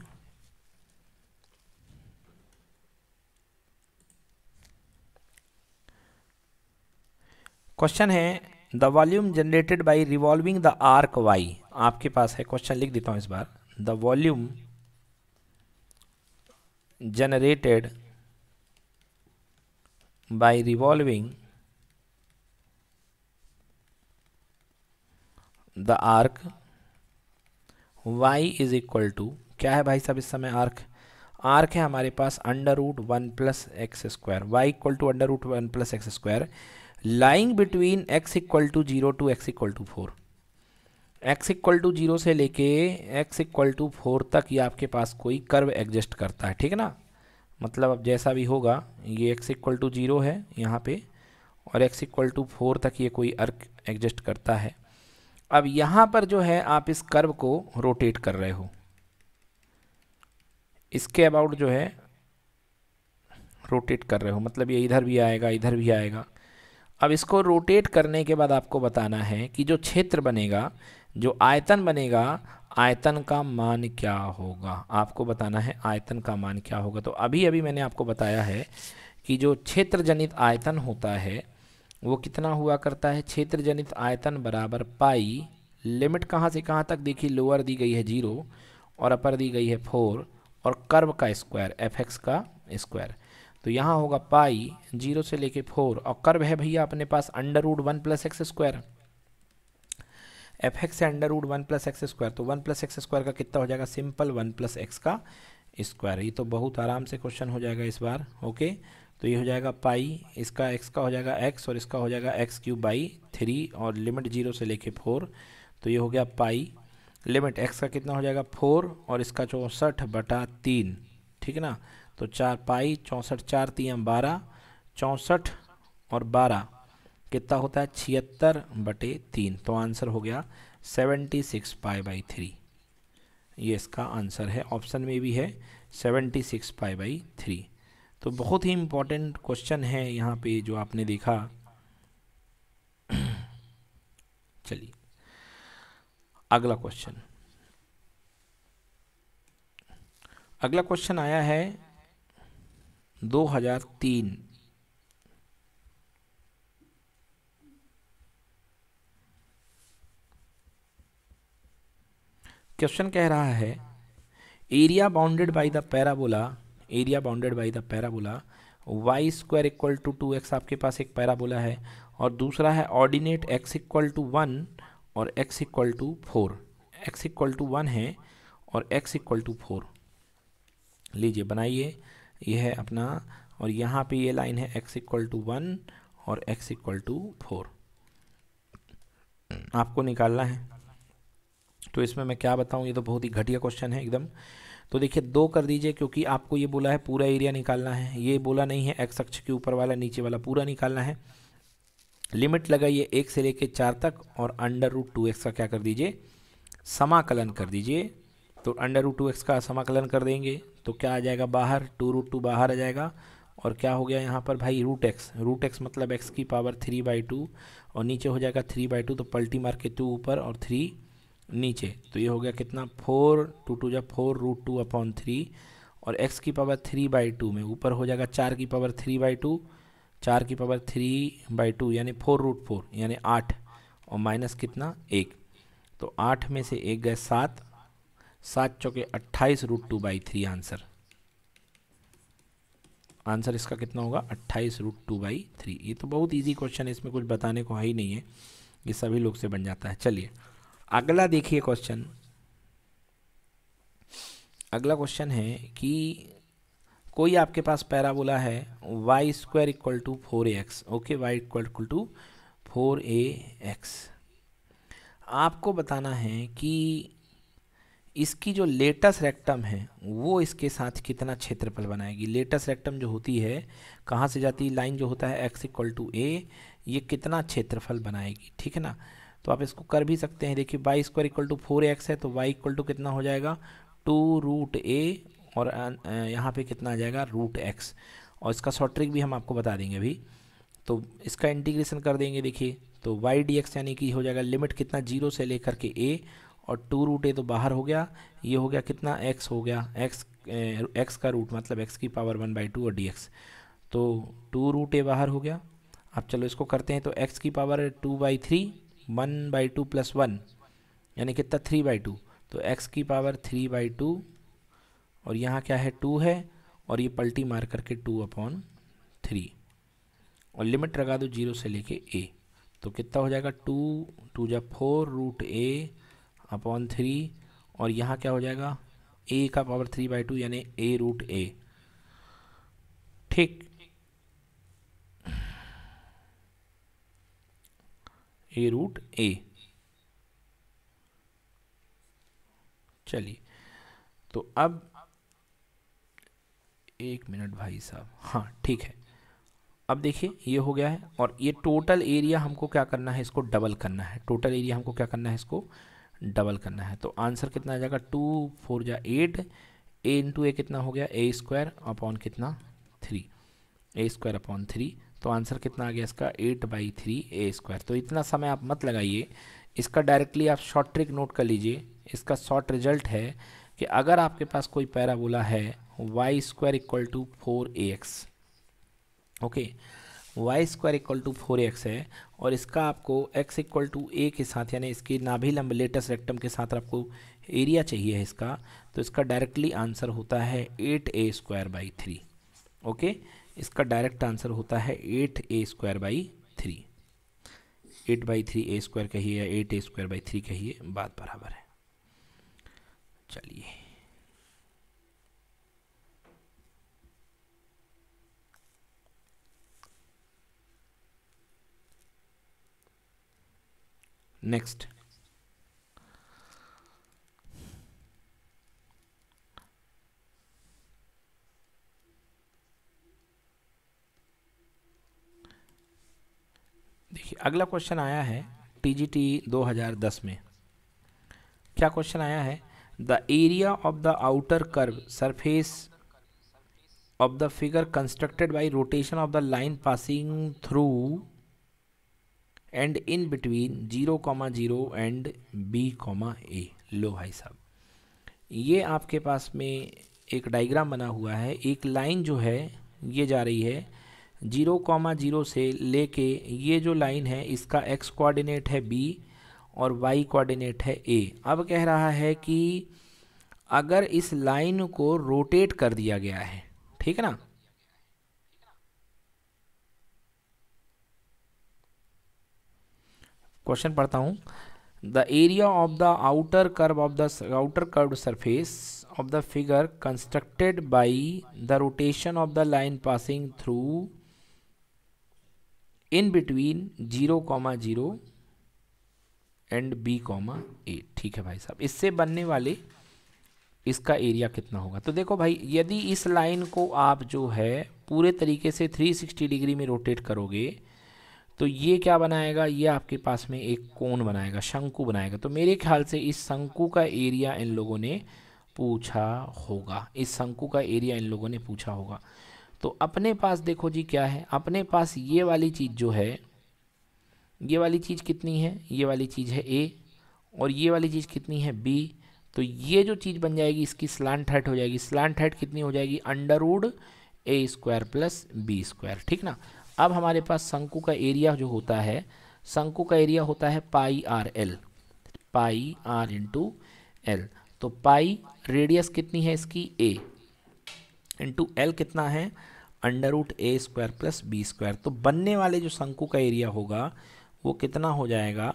क्वेश्चन है the volume generated by revolving the arc y आपके पास है क्वेश्चन लिख देता हूं इस बार the volume generated by revolving the arc y is equal to क्या है भाई साहब इस समय आर्क आर्क है हमारे पास under root one plus x square y equal to under root one plus x square lying between x equal to zero to x equal to four x equal to zero से लेके एक्स इक्वल टू फोर तक ये आपके पास कोई कर्व एग्जिस्ट करता है ठीक है ना मतलब अब जैसा भी होगा ये एक्स इक्वल टू जीरो है यहाँ पे और एक्स इक्वल टू फोर तक ये कोई अर्क एग्जिस्ट करता है अब यहाँ पर जो है आप इस कर्व को रोटेट कर रहे हो इसके अबाउट जो है रोटेट कर रहे हो मतलब ये इधर भी आएगा इधर भी आएगा अब इसको रोटेट करने के बाद आपको बताना है कि जो क्षेत्र बनेगा जो आयतन बनेगा आयतन का मान क्या होगा आपको बताना है आयतन का मान क्या होगा तो अभी अभी मैंने आपको बताया है कि जो क्षेत्र जनित आयतन होता है वो कितना हुआ करता है क्षेत्र जनित आयतन बराबर पाई लिमिट कहाँ से कहाँ तक देखिए लोअर दी गई है जीरो और अपर दी गई है फोर और कर्व का स्क्वायर एफ एक्स का स्क्वायर तो यहाँ होगा पाई जीरो से लेके फोर और कर्व है भैया अपने पास under root one plus x square f x है under root one plus x square तो वन प्लस एक्स स्क्वायर का कितना हो जाएगा सिंपल वन प्लस एक्स का स्क्वायर ये तो बहुत आराम से क्वेश्चन हो जाएगा इस बार ओके तो ये हो जाएगा पाई इसका एक्स का हो जाएगा एक्स और इसका हो जाएगा एक्स क्यूब बाई थ्री और लिमिट जीरो से लेके फोर तो ये हो गया पाई लिमिट एक्स का कितना हो जाएगा फोर और इसका चौंसठ बटा तीन ठीक ना तो चार पाई चौंसठ चार तीन बारह चौंसठ और बारह कितना होता है छिहत्तर बटे तीन तो आंसर हो गया seventy six pi by three ये इसका आंसर है ऑप्शन में भी है seventy six pi by three तो बहुत ही इम्पोर्टेंट क्वेश्चन है यहाँ पे जो आपने देखा चलिए अगला क्वेश्चन अगला क्वेश्चन आया है 2003 क्वेश्चन कह रहा है area bounded by the parabola area bounded by the parabola y square equal to two x आपके पास एक पैराबोला है और दूसरा है ordinate x equal to one और x equal to four x equal to one है और एक्स इक्वल टू फोर लीजिए बनाइए यह है अपना और यहाँ पे ये लाइन है एक्स इक्वल टू वन और एक्स इक्वल टू फोर आपको निकालना है तो इसमें मैं क्या बताऊँ ये तो बहुत ही घटिया क्वेश्चन है एकदम तो देखिए दो कर दीजिए क्योंकि आपको ये बोला है पूरा एरिया निकालना है ये बोला नहीं है एक्स अक्ष के ऊपर वाला नीचे वाला पूरा निकालना है लिमिट लगाइए एक से लेके चार तक और अंडर रूट टू एक्स का क्या कर दीजिए समाकलन कर दीजिए तो अंडर रूट टू एक्स का समाकलन कर देंगे तो क्या आ जाएगा बाहर टू रूट टू बाहर आ जाएगा और क्या हो गया यहाँ पर भाई रूट एक्स रूट एक्स मतलब एक्स की पावर थ्री बाई टू और नीचे हो जाएगा थ्री बाई टू तो पल्टी मार के टू ऊपर और थ्री नीचे तो ये हो गया कितना फोर टू टू जा four root two upon three और एक्स की पावर थ्री बाई टू में ऊपर हो जाएगा चार की पावर थ्री बाई टू चार की पावर थ्री बाई टू यानी फोर रूट फोर यानी आठ और माइनस कितना एक तो आठ में से एक गए सात सात चौके अट्ठाईस root two by three answer answer इसका कितना होगा अट्ठाईस रूट टू बाई थ्री ये तो बहुत इजी क्वेश्चन है इसमें कुछ बताने को है ही नहीं है ये सभी लोग से बन जाता है चलिए अगला देखिए क्वेश्चन अगला क्वेश्चन है कि कोई आपके पास पैराबोला है y square equal to four a x okay y equal equal to four a x आपको बताना है कि इसकी जो लेटस रेक्टम है वो इसके साथ कितना क्षेत्रफल बनाएगी लेटस रेक्टम जो होती है कहाँ से जाती है लाइन जो होता है एक्स इक्वल टू ए ये कितना क्षेत्रफल बनाएगी ठीक है ना तो आप इसको कर भी सकते हैं देखिए y square equal to four x है तो वाई इक्वल टू कितना हो जाएगा टू रूट ए और अं, यहाँ पे कितना आ जाएगा रूट एक्स और इसका शॉर्ट ट्रिक भी हम आपको बता देंगे अभी तो इसका इंटीग्रेशन कर देंगे देखिए तो वाई डी एक्स यानी कि हो जाएगा लिमिट कितना जीरो से लेकर के ए और टू रूट ए तो बाहर हो गया ये हो गया कितना एक्स हो गया एक्स एक्स का रूट मतलब एक्स की पावर वन बाई टू और डी एक्स तो टू रूट ए बाहर हो गया अब चलो इसको करते हैं तो एक्स की power two by three one by two plus one यानी कितना थ्री बाई टू तो एक्स की पावर थ्री बाई टू और यहाँ क्या है टू है और ये पल्टी मार करके टू अपॉन थ्री और लिमिट लगा दो जीरो से लेके ए तो कितना हो जाएगा टू टू जा four root a upon three और यहाँ क्या हो जाएगा ए का पावर थ्री बाई टू यानी ए रूट ए ठीक ए रूट ए चलिए तो अब एक मिनट भाई साहब हाँ ठीक है अब देखिए ये हो गया है और ये टोटल एरिया हमको क्या करना है इसको डबल करना है टोटल एरिया हमको क्या करना है इसको डबल करना है तो आंसर कितना आ जाएगा टू फोर या एट ए इंटू ए कितना हो गया ए स्क्वायर अपॉन कितना three a square upon three तो आंसर कितना आ गया इसका eight by three a square तो इतना समय आप मत लगाइए इसका डायरेक्टली आप शॉर्ट ट्रिक नोट कर लीजिए इसका शॉर्ट रिजल्ट है कि अगर आपके पास कोई पैराबोला है y square equal to four a x okay y square equal to four x है और इसका आपको एक्स इक्वल टू ए के साथ यानी इसकी नाभि लंब लेटेस्ट रेक्टम के साथ आपको एरिया चाहिए है इसका तो इसका डायरेक्टली आंसर होता है eight a square by three okay इसका डायरेक्ट आंसर होता है eight a square by three eight by three a square कहिए या eight a square by three कहिए बात बराबर है चलिए नेक्स्ट देखिए अगला क्वेश्चन आया है टीजीटी 2010 में क्या क्वेश्चन आया है the area of the outer curve surface of the figure constructed by rotation of the line passing through and in between zero comma zero and b comma a लो भाई साहब ये आपके पास में एक डायग्राम बना हुआ है एक लाइन जो है ये जा रही है जीरो कॉमा जीरो से लेके ये जो लाइन है इसका एक्स कोऑर्डिनेट है बी और वाई कोऑर्डिनेट है ए अब कह रहा है कि अगर इस लाइन को रोटेट कर दिया गया है ठीक है ना क्वेश्चन पढ़ता हूँ the area of the outer curve of the outer curve surface of the figure constructed by the rotation of the line passing through in between zero comma zero and b comma a ठीक है भाई साहब इससे बनने वाले इसका एरिया कितना होगा तो देखो भाई यदि इस लाइन को आप जो है पूरे तरीके से 360 डिग्री में रोटेट करोगे तो ये क्या बनाएगा ये आपके पास में एक कोण बनाएगा शंकु बनाएगा तो मेरे ख्याल से इस शंकु का एरिया इन लोगों ने पूछा होगा इस शंकु का एरिया इन लोगों ने पूछा होगा तो अपने पास देखो जी क्या है अपने पास ये वाली चीज़ जो है ये वाली चीज़ कितनी है ये वाली चीज़ है ए और ये वाली चीज़ कितनी है बी तो ये जो चीज़ बन जाएगी इसकी स्लांट हाइट हो जाएगी स्लांट हाइट कितनी हो जाएगी under under root a square plus b square ठीक ना अब हमारे पास शंकु का एरिया जो होता है शंकु का एरिया होता है pi r l pi r into l तो पाई रेडियस कितनी है इसकी ए इंटू एल कितना है under root a square plus b square तो बनने वाले जो शंकु का एरिया होगा वो कितना हो जाएगा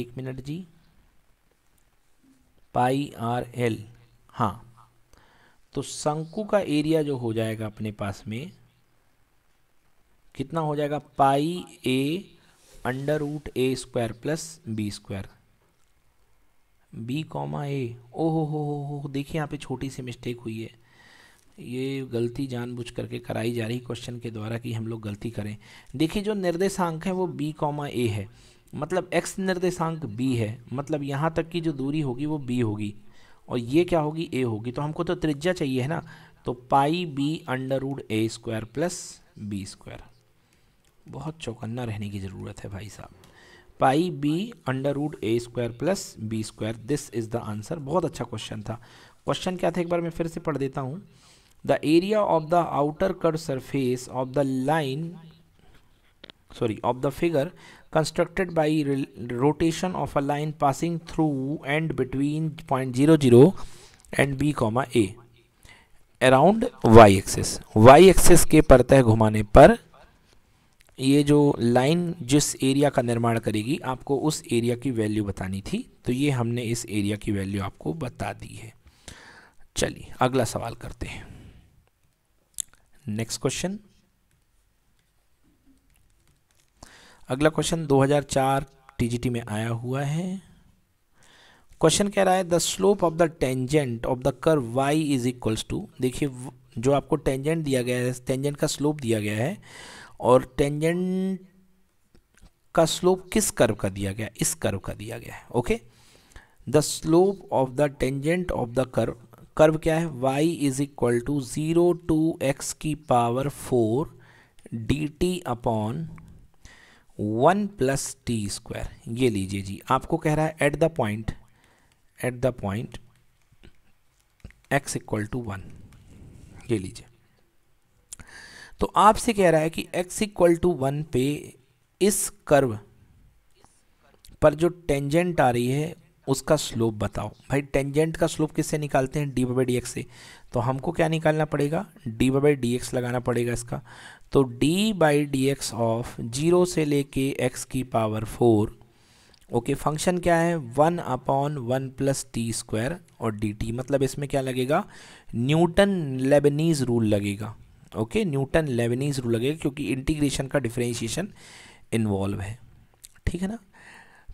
एक मिनट जी पाई आर एल हाँ तो शंकु का एरिया जो हो जाएगा अपने पास में कितना हो जाएगा pi a under root a square plus b square b comma a ओ हो हो हो हो देखिए यहाँ पे छोटी सी मिस्टेक हुई है ये गलती जानबूझ करके कराई जा रही क्वेश्चन के द्वारा कि हम लोग गलती करें देखिए जो निर्देशांक है वो बी कॉमा ए है मतलब एक्स निर्देशांक बी है मतलब यहाँ तक की जो दूरी होगी वो बी होगी और ये क्या होगी ए होगी तो हमको तो त्रिज्या चाहिए है ना तो पाई b under root a square plus b square बहुत चौकन्ना रहने की ज़रूरत है भाई साहब pi b under root a square plus b square this is the answer बहुत अच्छा क्वेश्चन था क्वेश्चन क्या था एक बार मैं फिर से पढ़ देता हूँ the area of the outer curve surface of the line sorry of the figure constructed by rotation of a line passing through and between point zero zero and b comma a around y axis y axis के परतह घुमाने पर ये जो लाइन जिस एरिया का निर्माण करेगी आपको उस एरिया की वैल्यू बतानी थी तो ये हमने इस एरिया की वैल्यू आपको बता दी है चलिए अगला सवाल करते हैं नेक्स्ट क्वेश्चन अगला क्वेश्चन 2004 टीजीटी में आया हुआ है क्वेश्चन कह रहा है the slope of the tangent of the curve y is equals to देखिए जो आपको टेंजेंट दिया गया है टेंजेंट का स्लोप दिया गया है और टेंजेंट का स्लोप किस कर्व का दिया गया इस कर्व का दिया गया है okay the slope of the tangent of the curve curve क्या है y is equal to zero two x की power four d t upon one plus t square ये लीजिए जी आपको कह रहा है at the point at the point x equal to one ये लीजिए तो आपसे कह रहा है कि x इक्वल टू वन पे इस कर्व पर जो टेंजेंट आ रही है उसका स्लोप बताओ भाई टेंजेंट का स्लोप किससे निकालते हैं डी बाई डी से तो हमको क्या निकालना पड़ेगा डी बाई डी लगाना पड़ेगा इसका तो d by d of zero से लेके एक्स की power four okay okay, function क्या है one upon one plus t square और डी टी मतलब इसमें क्या लगेगा न्यूटन लेबनीज रूल लगेगा ओके न्यूटन लेवनीज रूल लगेगा क्योंकि इंटीग्रेशन का डिफ्रेंशिएशन इन्वॉल्व है ठीक है ना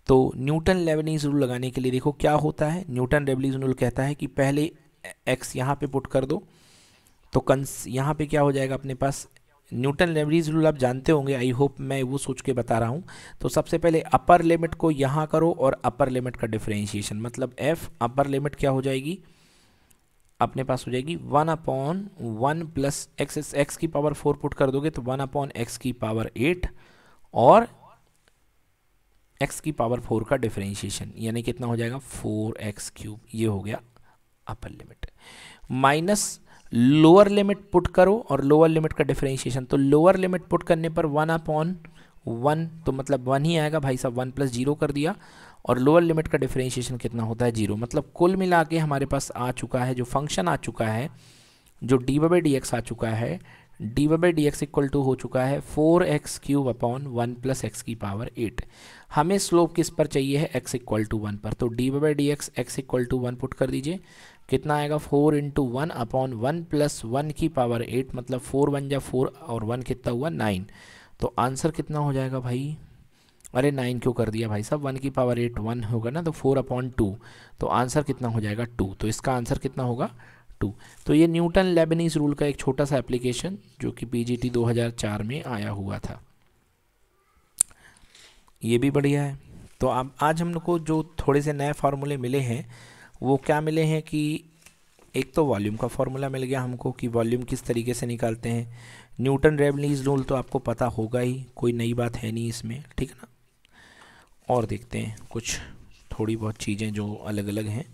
तो न्यूटन लेवनीज रूल लगाने के लिए देखो क्या होता है न्यूटन लेवनीज रूल कहता है कि पहले एक्स यहाँ पे पुट कर दो तो कंस यहाँ पे क्या हो जाएगा अपने पास न्यूटन लेवनीज रूल आप जानते होंगे आई होप मैं वो सोच के बता रहा हूँ तो सबसे पहले अपर लिमिट को यहाँ करो और अपर लिमिट का डिफ्रेंशिएशन मतलब एफ अपर लिमिट क्या हो जाएगी अपने पास हो जाएगी one upon one plus x x की पावर फोर पुट कर दोगे तो वन अपॉन एक्स की पावर एट और एक्स की पावर फोर का डिफरेंशिएशन यानी कितना हो जाएगा फोर एक्स क्यूब ये हो गया upper limit minus lower limit put करो और लोअर लिमिट का डिफरेंशिएशन तो लोअर लिमिट पुट करने पर वन अपॉन वन तो मतलब वन ही आएगा भाई साहब वन प्लस जीरो कर दिया और लोअर लिमिट का डिफ्रेंशिएशन कितना होता है जीरो मतलब कुल मिला के हमारे पास आ चुका है जो फंक्शन आ चुका है जो डी बाई डी एक्स आ चुका है d by d x equal to हो चुका है four x cube upon one plus x की पावर एट हमें स्लोप किस पर चाहिए है एक्स इक्वल टू वन पर तो d by d x x equal to one put कर दीजिए कितना आएगा four into one upon one plus one की पावर एट मतलब फोर वन या फोर और वन कितना हुआ नाइन तो आंसर कितना हो जाएगा भाई अरे नाइन क्यों कर दिया भाई साहब वन की पावर एट वन होगा ना तो फोर अपॉन टू तो आंसर कितना हो जाएगा टू तो इसका आंसर कितना होगा टू तो ये न्यूटन लेबनीज रूल का एक छोटा सा एप्लीकेशन जो कि पी जी में आया हुआ था ये भी बढ़िया है तो आप आज हम लोग को जो थोड़े से नए फार्मूले मिले हैं वो क्या मिले हैं कि एक तो वॉल्यूम का फार्मूला मिल गया हमको कि वॉल्यूम किस तरीके से निकालते हैं न्यूटन रेबनीज रूल तो आपको पता होगा ही कोई नई बात है नहीं इसमें ठीक है ना और देखते हैं कुछ थोड़ी बहुत चीज़ें जो अलग अलग हैं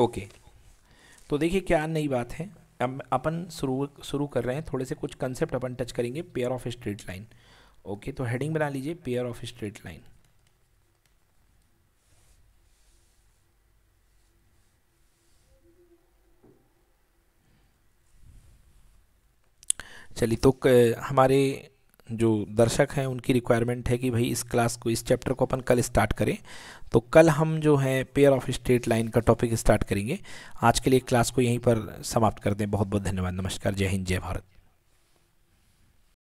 ओके okay. तो देखिए क्या नई बात है अब अपन शुरू शुरू कर रहे हैं थोड़े से कुछ कंसेप्ट अपन टच करेंगे pair of straight line okay तो हेडिंग बना लीजिए पेयर ऑफ स्ट्रेट लाइन चलिए तो हमारे जो दर्शक हैं उनकी रिक्वायरमेंट है कि भाई इस क्लास को इस चैप्टर को अपन कल स्टार्ट करें तो कल हम जो है पेयर ऑफ स्टेट लाइन का टॉपिक स्टार्ट करेंगे आज के लिए क्लास को यहीं पर समाप्त कर दें बहुत बहुत धन्यवाद नमस्कार जय हिंद जय भारत